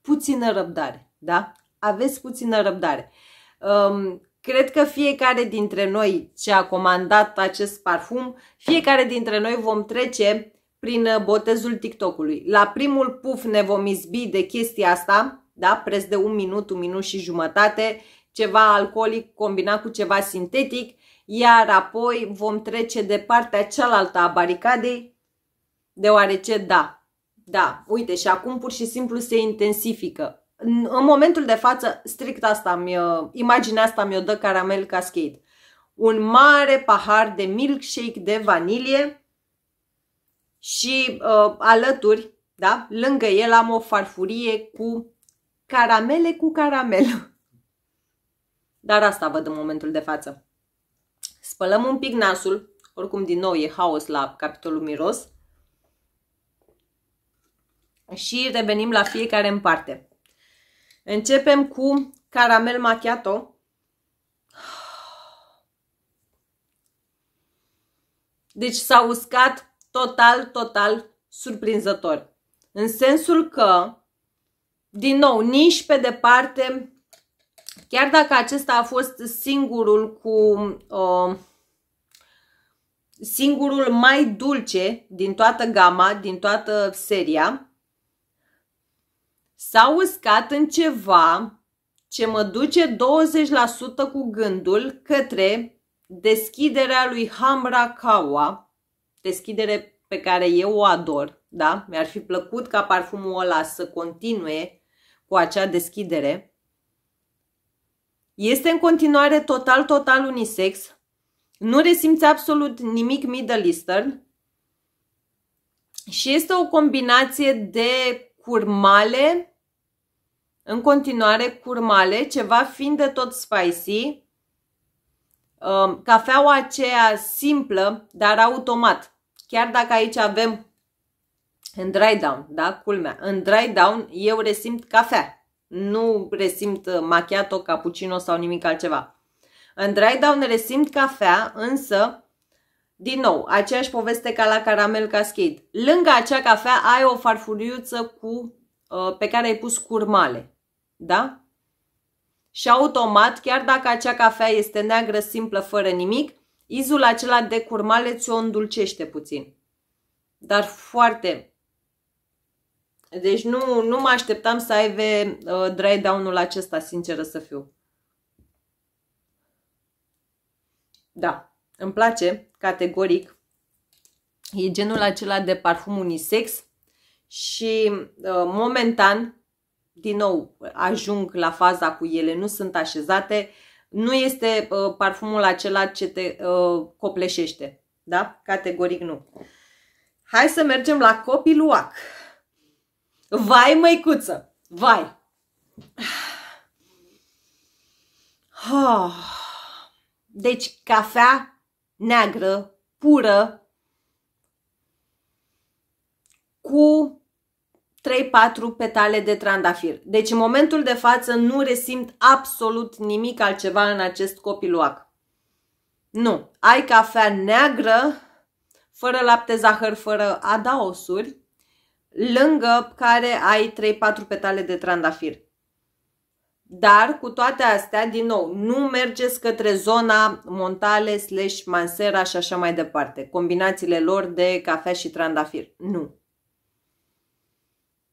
puțină răbdare, da? Aveți puțină răbdare. Cred că fiecare dintre noi ce a comandat acest parfum, fiecare dintre noi vom trece prin uh, botezul TikTokului. La primul puf ne vom izbi de chestia asta, da? preț de un minut, un minut și jumătate, ceva alcoolic combinat cu ceva sintetic, iar apoi vom trece de partea cealaltă a baricadei, deoarece da, da, uite și acum pur și simplu se intensifică în, momentul de față, strict asta, mi uh, imaginea asta mi-o dă Caramel Cascade. Un mare pahar de milkshake de vanilie și uh, alături, da, lângă el am o farfurie cu caramele cu caramel. Dar asta văd în momentul de față. Spălăm un pic nasul, oricum din nou e haos la capitolul miros. Și revenim la fiecare în parte. Începem cu caramel macchiato. Deci s-a uscat total, total surprinzător. În sensul că, din nou, nici pe departe, chiar dacă acesta a fost singurul cu... Uh, singurul mai dulce din toată gama, din toată seria, sau uscat în ceva ce mă duce 20% cu gândul către deschiderea lui Kawa, deschidere pe care eu o ador, da? Mi-ar fi plăcut ca parfumul ăla să continue cu acea deschidere. Este în continuare total, total unisex. Nu resimți absolut nimic middle eastern. Și este o combinație de curmale, în continuare curmale, ceva fiind de tot spicy, um, cafeaua aceea simplă, dar automat. Chiar dacă aici avem în dry down, da, culmea, în dry down eu resimt cafea, nu resimt uh, macchiato, cappuccino sau nimic altceva. În dry down resimt cafea, însă din nou, aceeași poveste ca la caramel cascade. Lângă acea cafea ai o farfuriuță cu, uh, pe care ai pus curmale. Da? Și automat, chiar dacă acea cafea este neagră, simplă, fără nimic, izul acela de curmale ți-o îndulcește puțin. Dar foarte... Deci nu, nu mă așteptam să aibă uh, dry down-ul acesta, sinceră să fiu. Da. Îmi place categoric. E genul acela de parfum unisex și uh, momentan, din nou, ajung la faza cu ele, nu sunt așezate, nu este uh, parfumul acela ce te uh, copleșește. Da? Categoric nu. Hai să mergem la copiluac. Vai, măicuță! Vai! Ah. Deci, cafea neagră, pură, cu 3-4 petale de trandafir. Deci în momentul de față nu resimt absolut nimic altceva în acest copiluac. Nu. Ai cafea neagră, fără lapte zahăr, fără adaosuri, lângă care ai 3-4 petale de trandafir. Dar cu toate astea, din nou, nu mergeți către zona montale slash mansera și așa mai departe. Combinațiile lor de cafea și trandafir. Nu.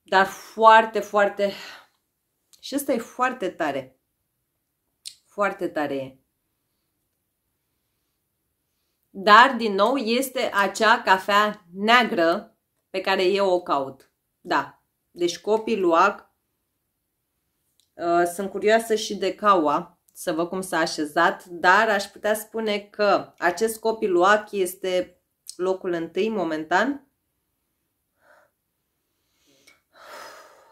Dar foarte, foarte... Și ăsta e foarte tare. Foarte tare e. Dar, din nou, este acea cafea neagră pe care eu o caut. Da. Deci copii luac Uh, sunt curioasă și de caua, să văd cum s-a așezat, dar aș putea spune că acest copiluac este locul întâi momentan.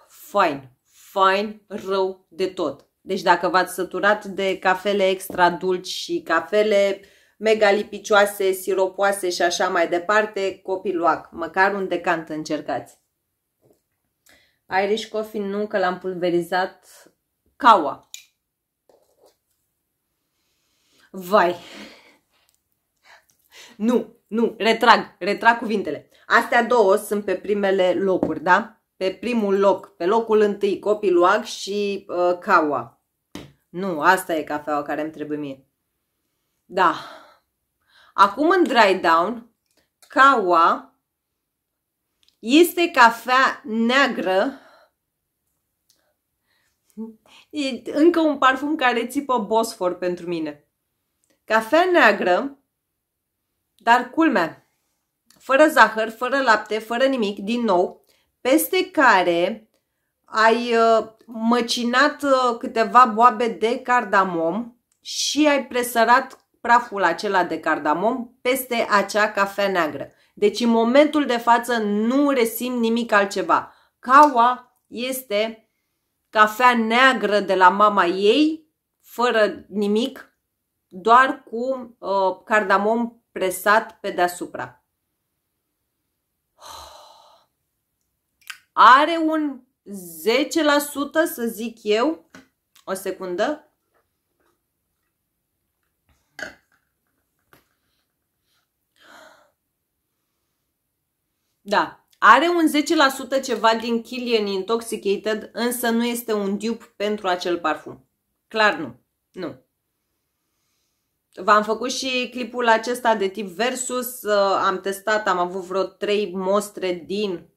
Fain, fain, rău de tot. Deci dacă v-ați săturat de cafele extra dulci și cafele mega lipicioase, siropoase și așa mai departe, copiluac, măcar un decant încercați. Irish coffee nu, că l-am pulverizat Caua. Vai. Nu, nu, retrag, retrag cuvintele. Astea două sunt pe primele locuri, da? Pe primul loc, pe locul întâi, copiluag și uh, caua. Nu, asta e cafeaua care îmi trebuie mie. Da. Acum în dry down, caua este cafea neagră E încă un parfum care țipă Bosfor pentru mine. Cafea neagră, dar culmea, fără zahăr, fără lapte, fără nimic, din nou, peste care ai uh, măcinat uh, câteva boabe de cardamom și ai presărat praful acela de cardamom peste acea cafea neagră. Deci în momentul de față nu resim nimic altceva. Caua este cafea neagră de la mama ei, fără nimic, doar cu uh, cardamom presat pe deasupra. Are un 10% să zic eu, o secundă, Da, are un 10% ceva din Killian Intoxicated, însă nu este un dupe pentru acel parfum. Clar nu. Nu. V-am făcut și clipul acesta de tip versus, uh, am testat, am avut vreo 3 mostre din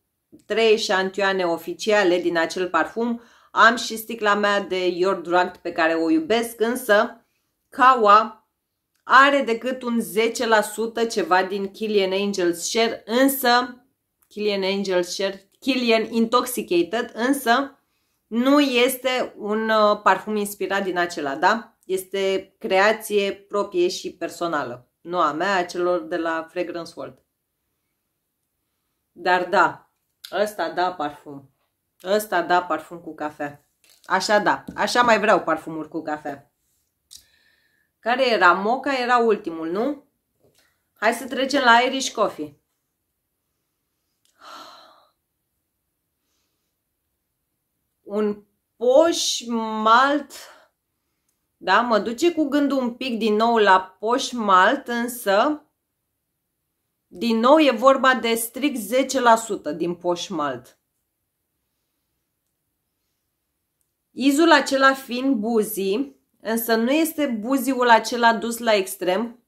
3 șantioane oficiale din acel parfum. Am și sticla mea de Your Drugged pe care o iubesc, însă Kawa are decât un 10% ceva din Killian Angels Share, însă Killian Angel Share, Killian Intoxicated, însă nu este un uh, parfum inspirat din acela, da? Este creație proprie și personală, nu a mea, a celor de la Fragrance World. Dar da, ăsta da parfum. Ăsta da parfum cu cafea. Așa da, așa mai vreau parfumuri cu cafea. Care era? Moca era ultimul, nu? Hai să trecem la Irish Coffee. un poș malt, da, mă duce cu gândul un pic din nou la poș malt, însă din nou e vorba de strict 10% din poș malt. Izul acela fiind buzi, însă nu este buziul acela dus la extrem.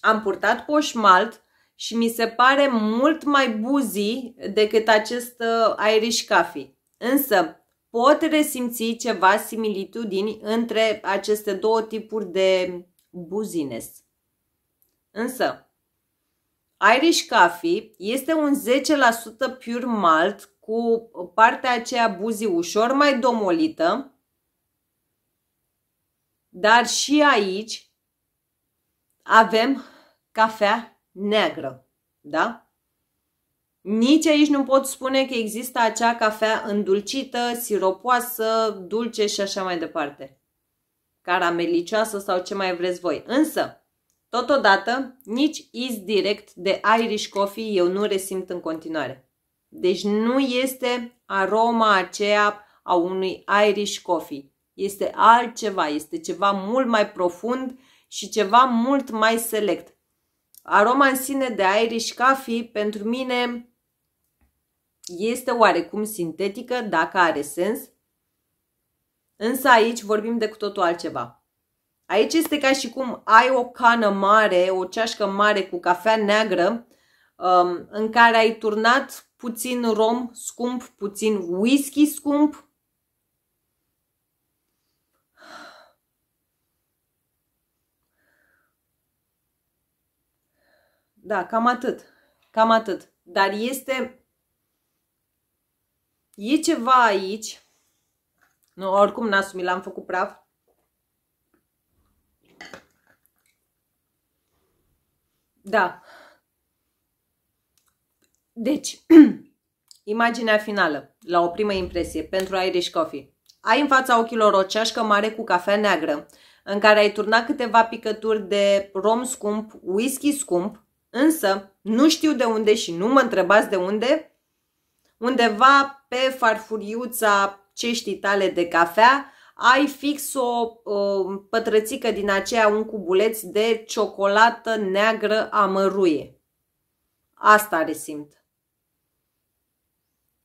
Am purtat poșmalt și mi se pare mult mai buzi decât acest uh, Irish Coffee. Însă, pot resimți ceva similitudini între aceste două tipuri de business. Însă, Irish Coffee este un 10% pur malt cu partea aceea buzii ușor mai domolită, dar și aici avem cafea neagră, da? Nici aici nu pot spune că există acea cafea îndulcită, siropoasă, dulce și așa mai departe. Caramelicioasă sau ce mai vreți voi. Însă, totodată, nici is direct de Irish Coffee eu nu resimt în continuare. Deci nu este aroma aceea a unui Irish Coffee. Este altceva, este ceva mult mai profund și ceva mult mai select. Aroma în sine de Irish Coffee pentru mine este oarecum sintetică dacă are sens, însă aici vorbim de cu totul altceva. Aici este ca și cum ai o cană mare, o ceașcă mare cu cafea neagră um, în care ai turnat puțin rom scump, puțin whisky scump, Da, cam atât. Cam atât. Dar este E ceva aici. Nu, oricum nasul mi l-am făcut praf. Da. Deci, imaginea finală, la o primă impresie, pentru Irish Coffee. Ai în fața ochilor o ceașcă mare cu cafea neagră, în care ai turnat câteva picături de rom scump, whisky scump, însă nu știu de unde și nu mă întrebați de unde, undeva pe farfuriuța ceștii tale de cafea ai fix o uh, pătrățică din aceea, un cubuleț de ciocolată neagră amăruie. Asta resimt.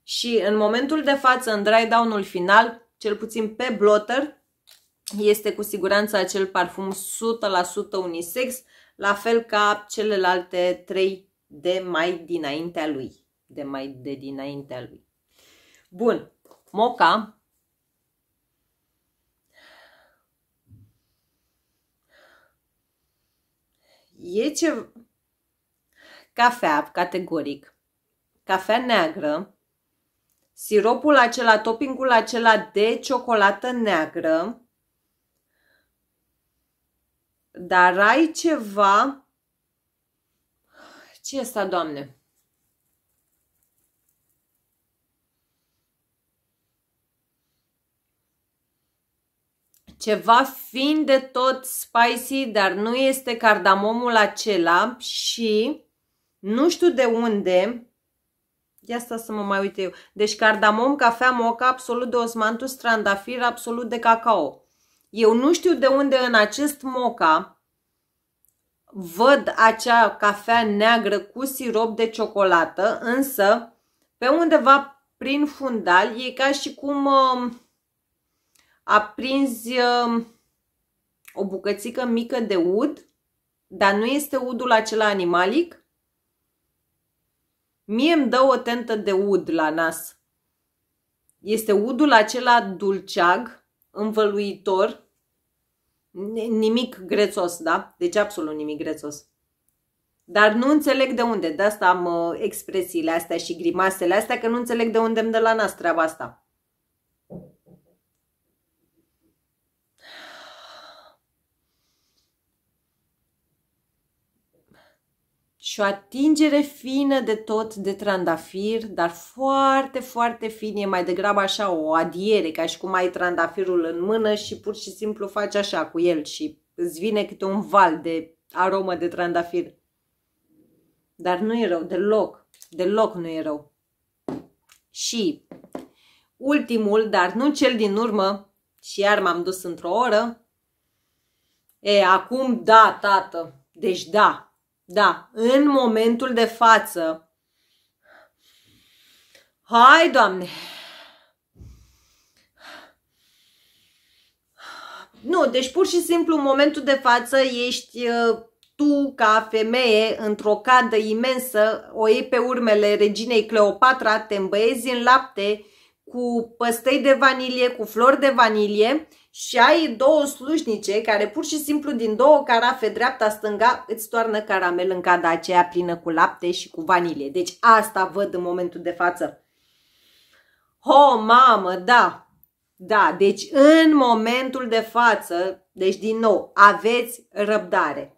Și în momentul de față, în dry down-ul final, cel puțin pe blotter, este cu siguranță acel parfum 100% unisex, la fel ca celelalte 3 de mai dinaintea lui, de mai de dinaintea lui. Bun. Moca. E ce... Cafea, categoric. Cafea neagră. Siropul acela, toppingul acela de ciocolată neagră. Dar ai ceva... Ce e asta, doamne? ceva fin de tot spicy, dar nu este cardamomul acela și nu știu de unde, ia asta să mă mai uit eu, deci cardamom, cafea, moca, absolut de osmantus, trandafir, absolut de cacao. Eu nu știu de unde în acest moca văd acea cafea neagră cu sirop de ciocolată, însă pe undeva prin fundal e ca și cum... Uh, aprinzi um, o bucățică mică de ud, dar nu este udul acela animalic? Mie îmi dă o tentă de ud la nas. Este udul acela dulceag, învăluitor, nimic grețos, da? Deci absolut nimic grețos. Dar nu înțeleg de unde, de asta am uh, expresiile astea și grimasele astea, că nu înțeleg de unde îmi dă la nas treaba asta. și o atingere fină de tot de trandafir, dar foarte, foarte fin, e mai degrabă așa o adiere, ca și cum ai trandafirul în mână și pur și simplu faci așa cu el și îți vine câte un val de aromă de trandafir. Dar nu e rău, deloc, deloc nu e rău. Și ultimul, dar nu cel din urmă, și iar m-am dus într-o oră, e acum da, tată, deci da, da, în momentul de față. Hai, Doamne! Nu, deci pur și simplu în momentul de față ești ă, tu ca femeie într-o cadă imensă, o iei pe urmele reginei Cleopatra, te îmbăiezi în lapte cu păstei de vanilie, cu flori de vanilie și ai două slujnice care pur și simplu din două carafe dreapta-stânga îți toarnă caramel în cada aceea plină cu lapte și cu vanilie. Deci asta văd în momentul de față. Ho, mamă, da! Da, deci în momentul de față, deci din nou, aveți răbdare.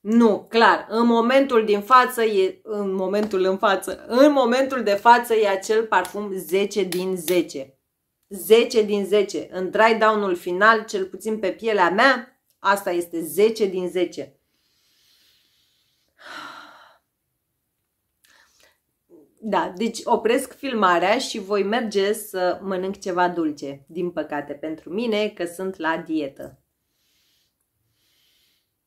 Nu, clar, în momentul din față e în momentul în față. În momentul de față e acel parfum 10 din 10. 10 din 10. În dry down-ul final, cel puțin pe pielea mea, asta este 10 din 10. Da, deci opresc filmarea și voi merge să mănânc ceva dulce, din păcate pentru mine, că sunt la dietă.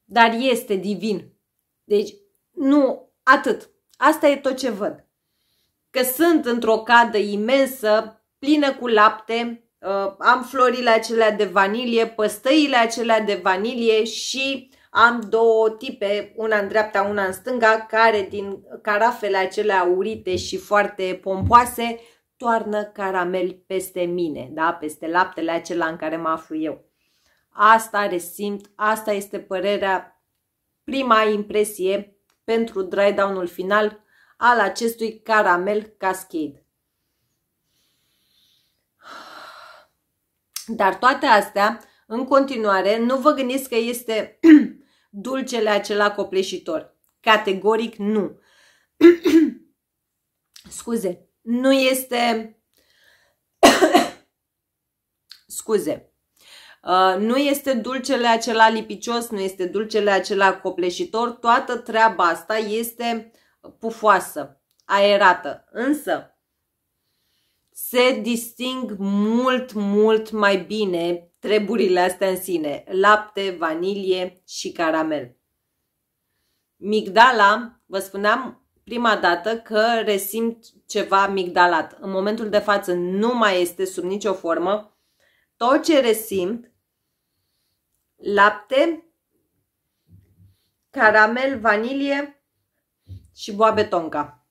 Dar este divin. Deci, nu, atât. Asta e tot ce văd. Că sunt într-o cadă imensă, plină cu lapte, uh, am florile acelea de vanilie, păstăile acelea de vanilie și am două tipe, una în dreapta, una în stânga, care din carafele acelea urite și foarte pompoase toarnă caramel peste mine, da? peste laptele acela în care mă aflu eu. Asta resimt, asta este părerea, prima impresie pentru dry down-ul final al acestui caramel cascade. Dar toate astea, în continuare, nu vă gândiți că este dulcele acela copleșitor. Categoric nu. Scuze. Nu este... Scuze. Uh, nu este dulcele acela lipicios, nu este dulcele acela copleșitor, toată treaba asta este pufoasă, aerată. Însă, se disting mult, mult mai bine treburile astea în sine, lapte, vanilie și caramel. Migdala, vă spuneam prima dată că resimt ceva migdalat. În momentul de față nu mai este sub nicio formă. Tot ce resimt, lapte, caramel, vanilie și boabe tonka.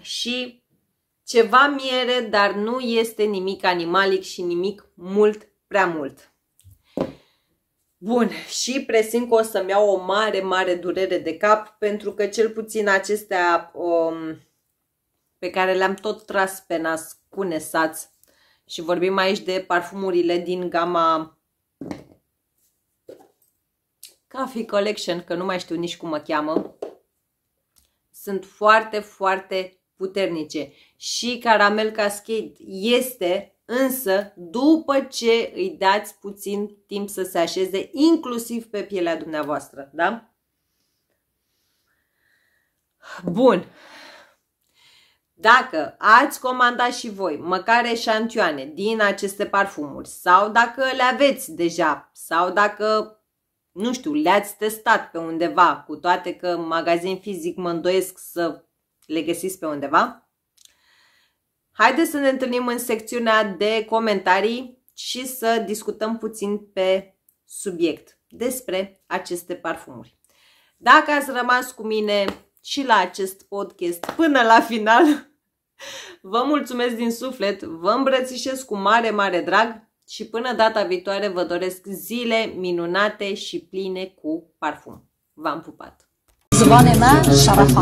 Și ceva miere, dar nu este nimic animalic și nimic mult prea mult. Bun, și presim că o să-mi iau o mare, mare durere de cap, pentru că cel puțin acestea um, pe care le-am tot tras pe nas cu nesați și vorbim aici de parfumurile din gama Coffee Collection, că nu mai știu nici cum mă cheamă, sunt foarte, foarte puternice și caramel cascade este însă după ce îi dați puțin timp să se așeze inclusiv pe pielea dumneavoastră, da? Bun. Dacă ați comandat și voi măcar eșantioane din aceste parfumuri sau dacă le aveți deja sau dacă, nu știu, le-ați testat pe undeva, cu toate că magazin fizic mă îndoiesc să le găsiți pe undeva, Haideți să ne întâlnim în secțiunea de comentarii și să discutăm puțin pe subiect despre aceste parfumuri. Dacă ați rămas cu mine și la acest podcast până la final, vă mulțumesc din suflet, vă îmbrățișez cu mare, mare drag și până data viitoare vă doresc zile minunate și pline cu parfum. V-am pupat! Zvonena Șarafana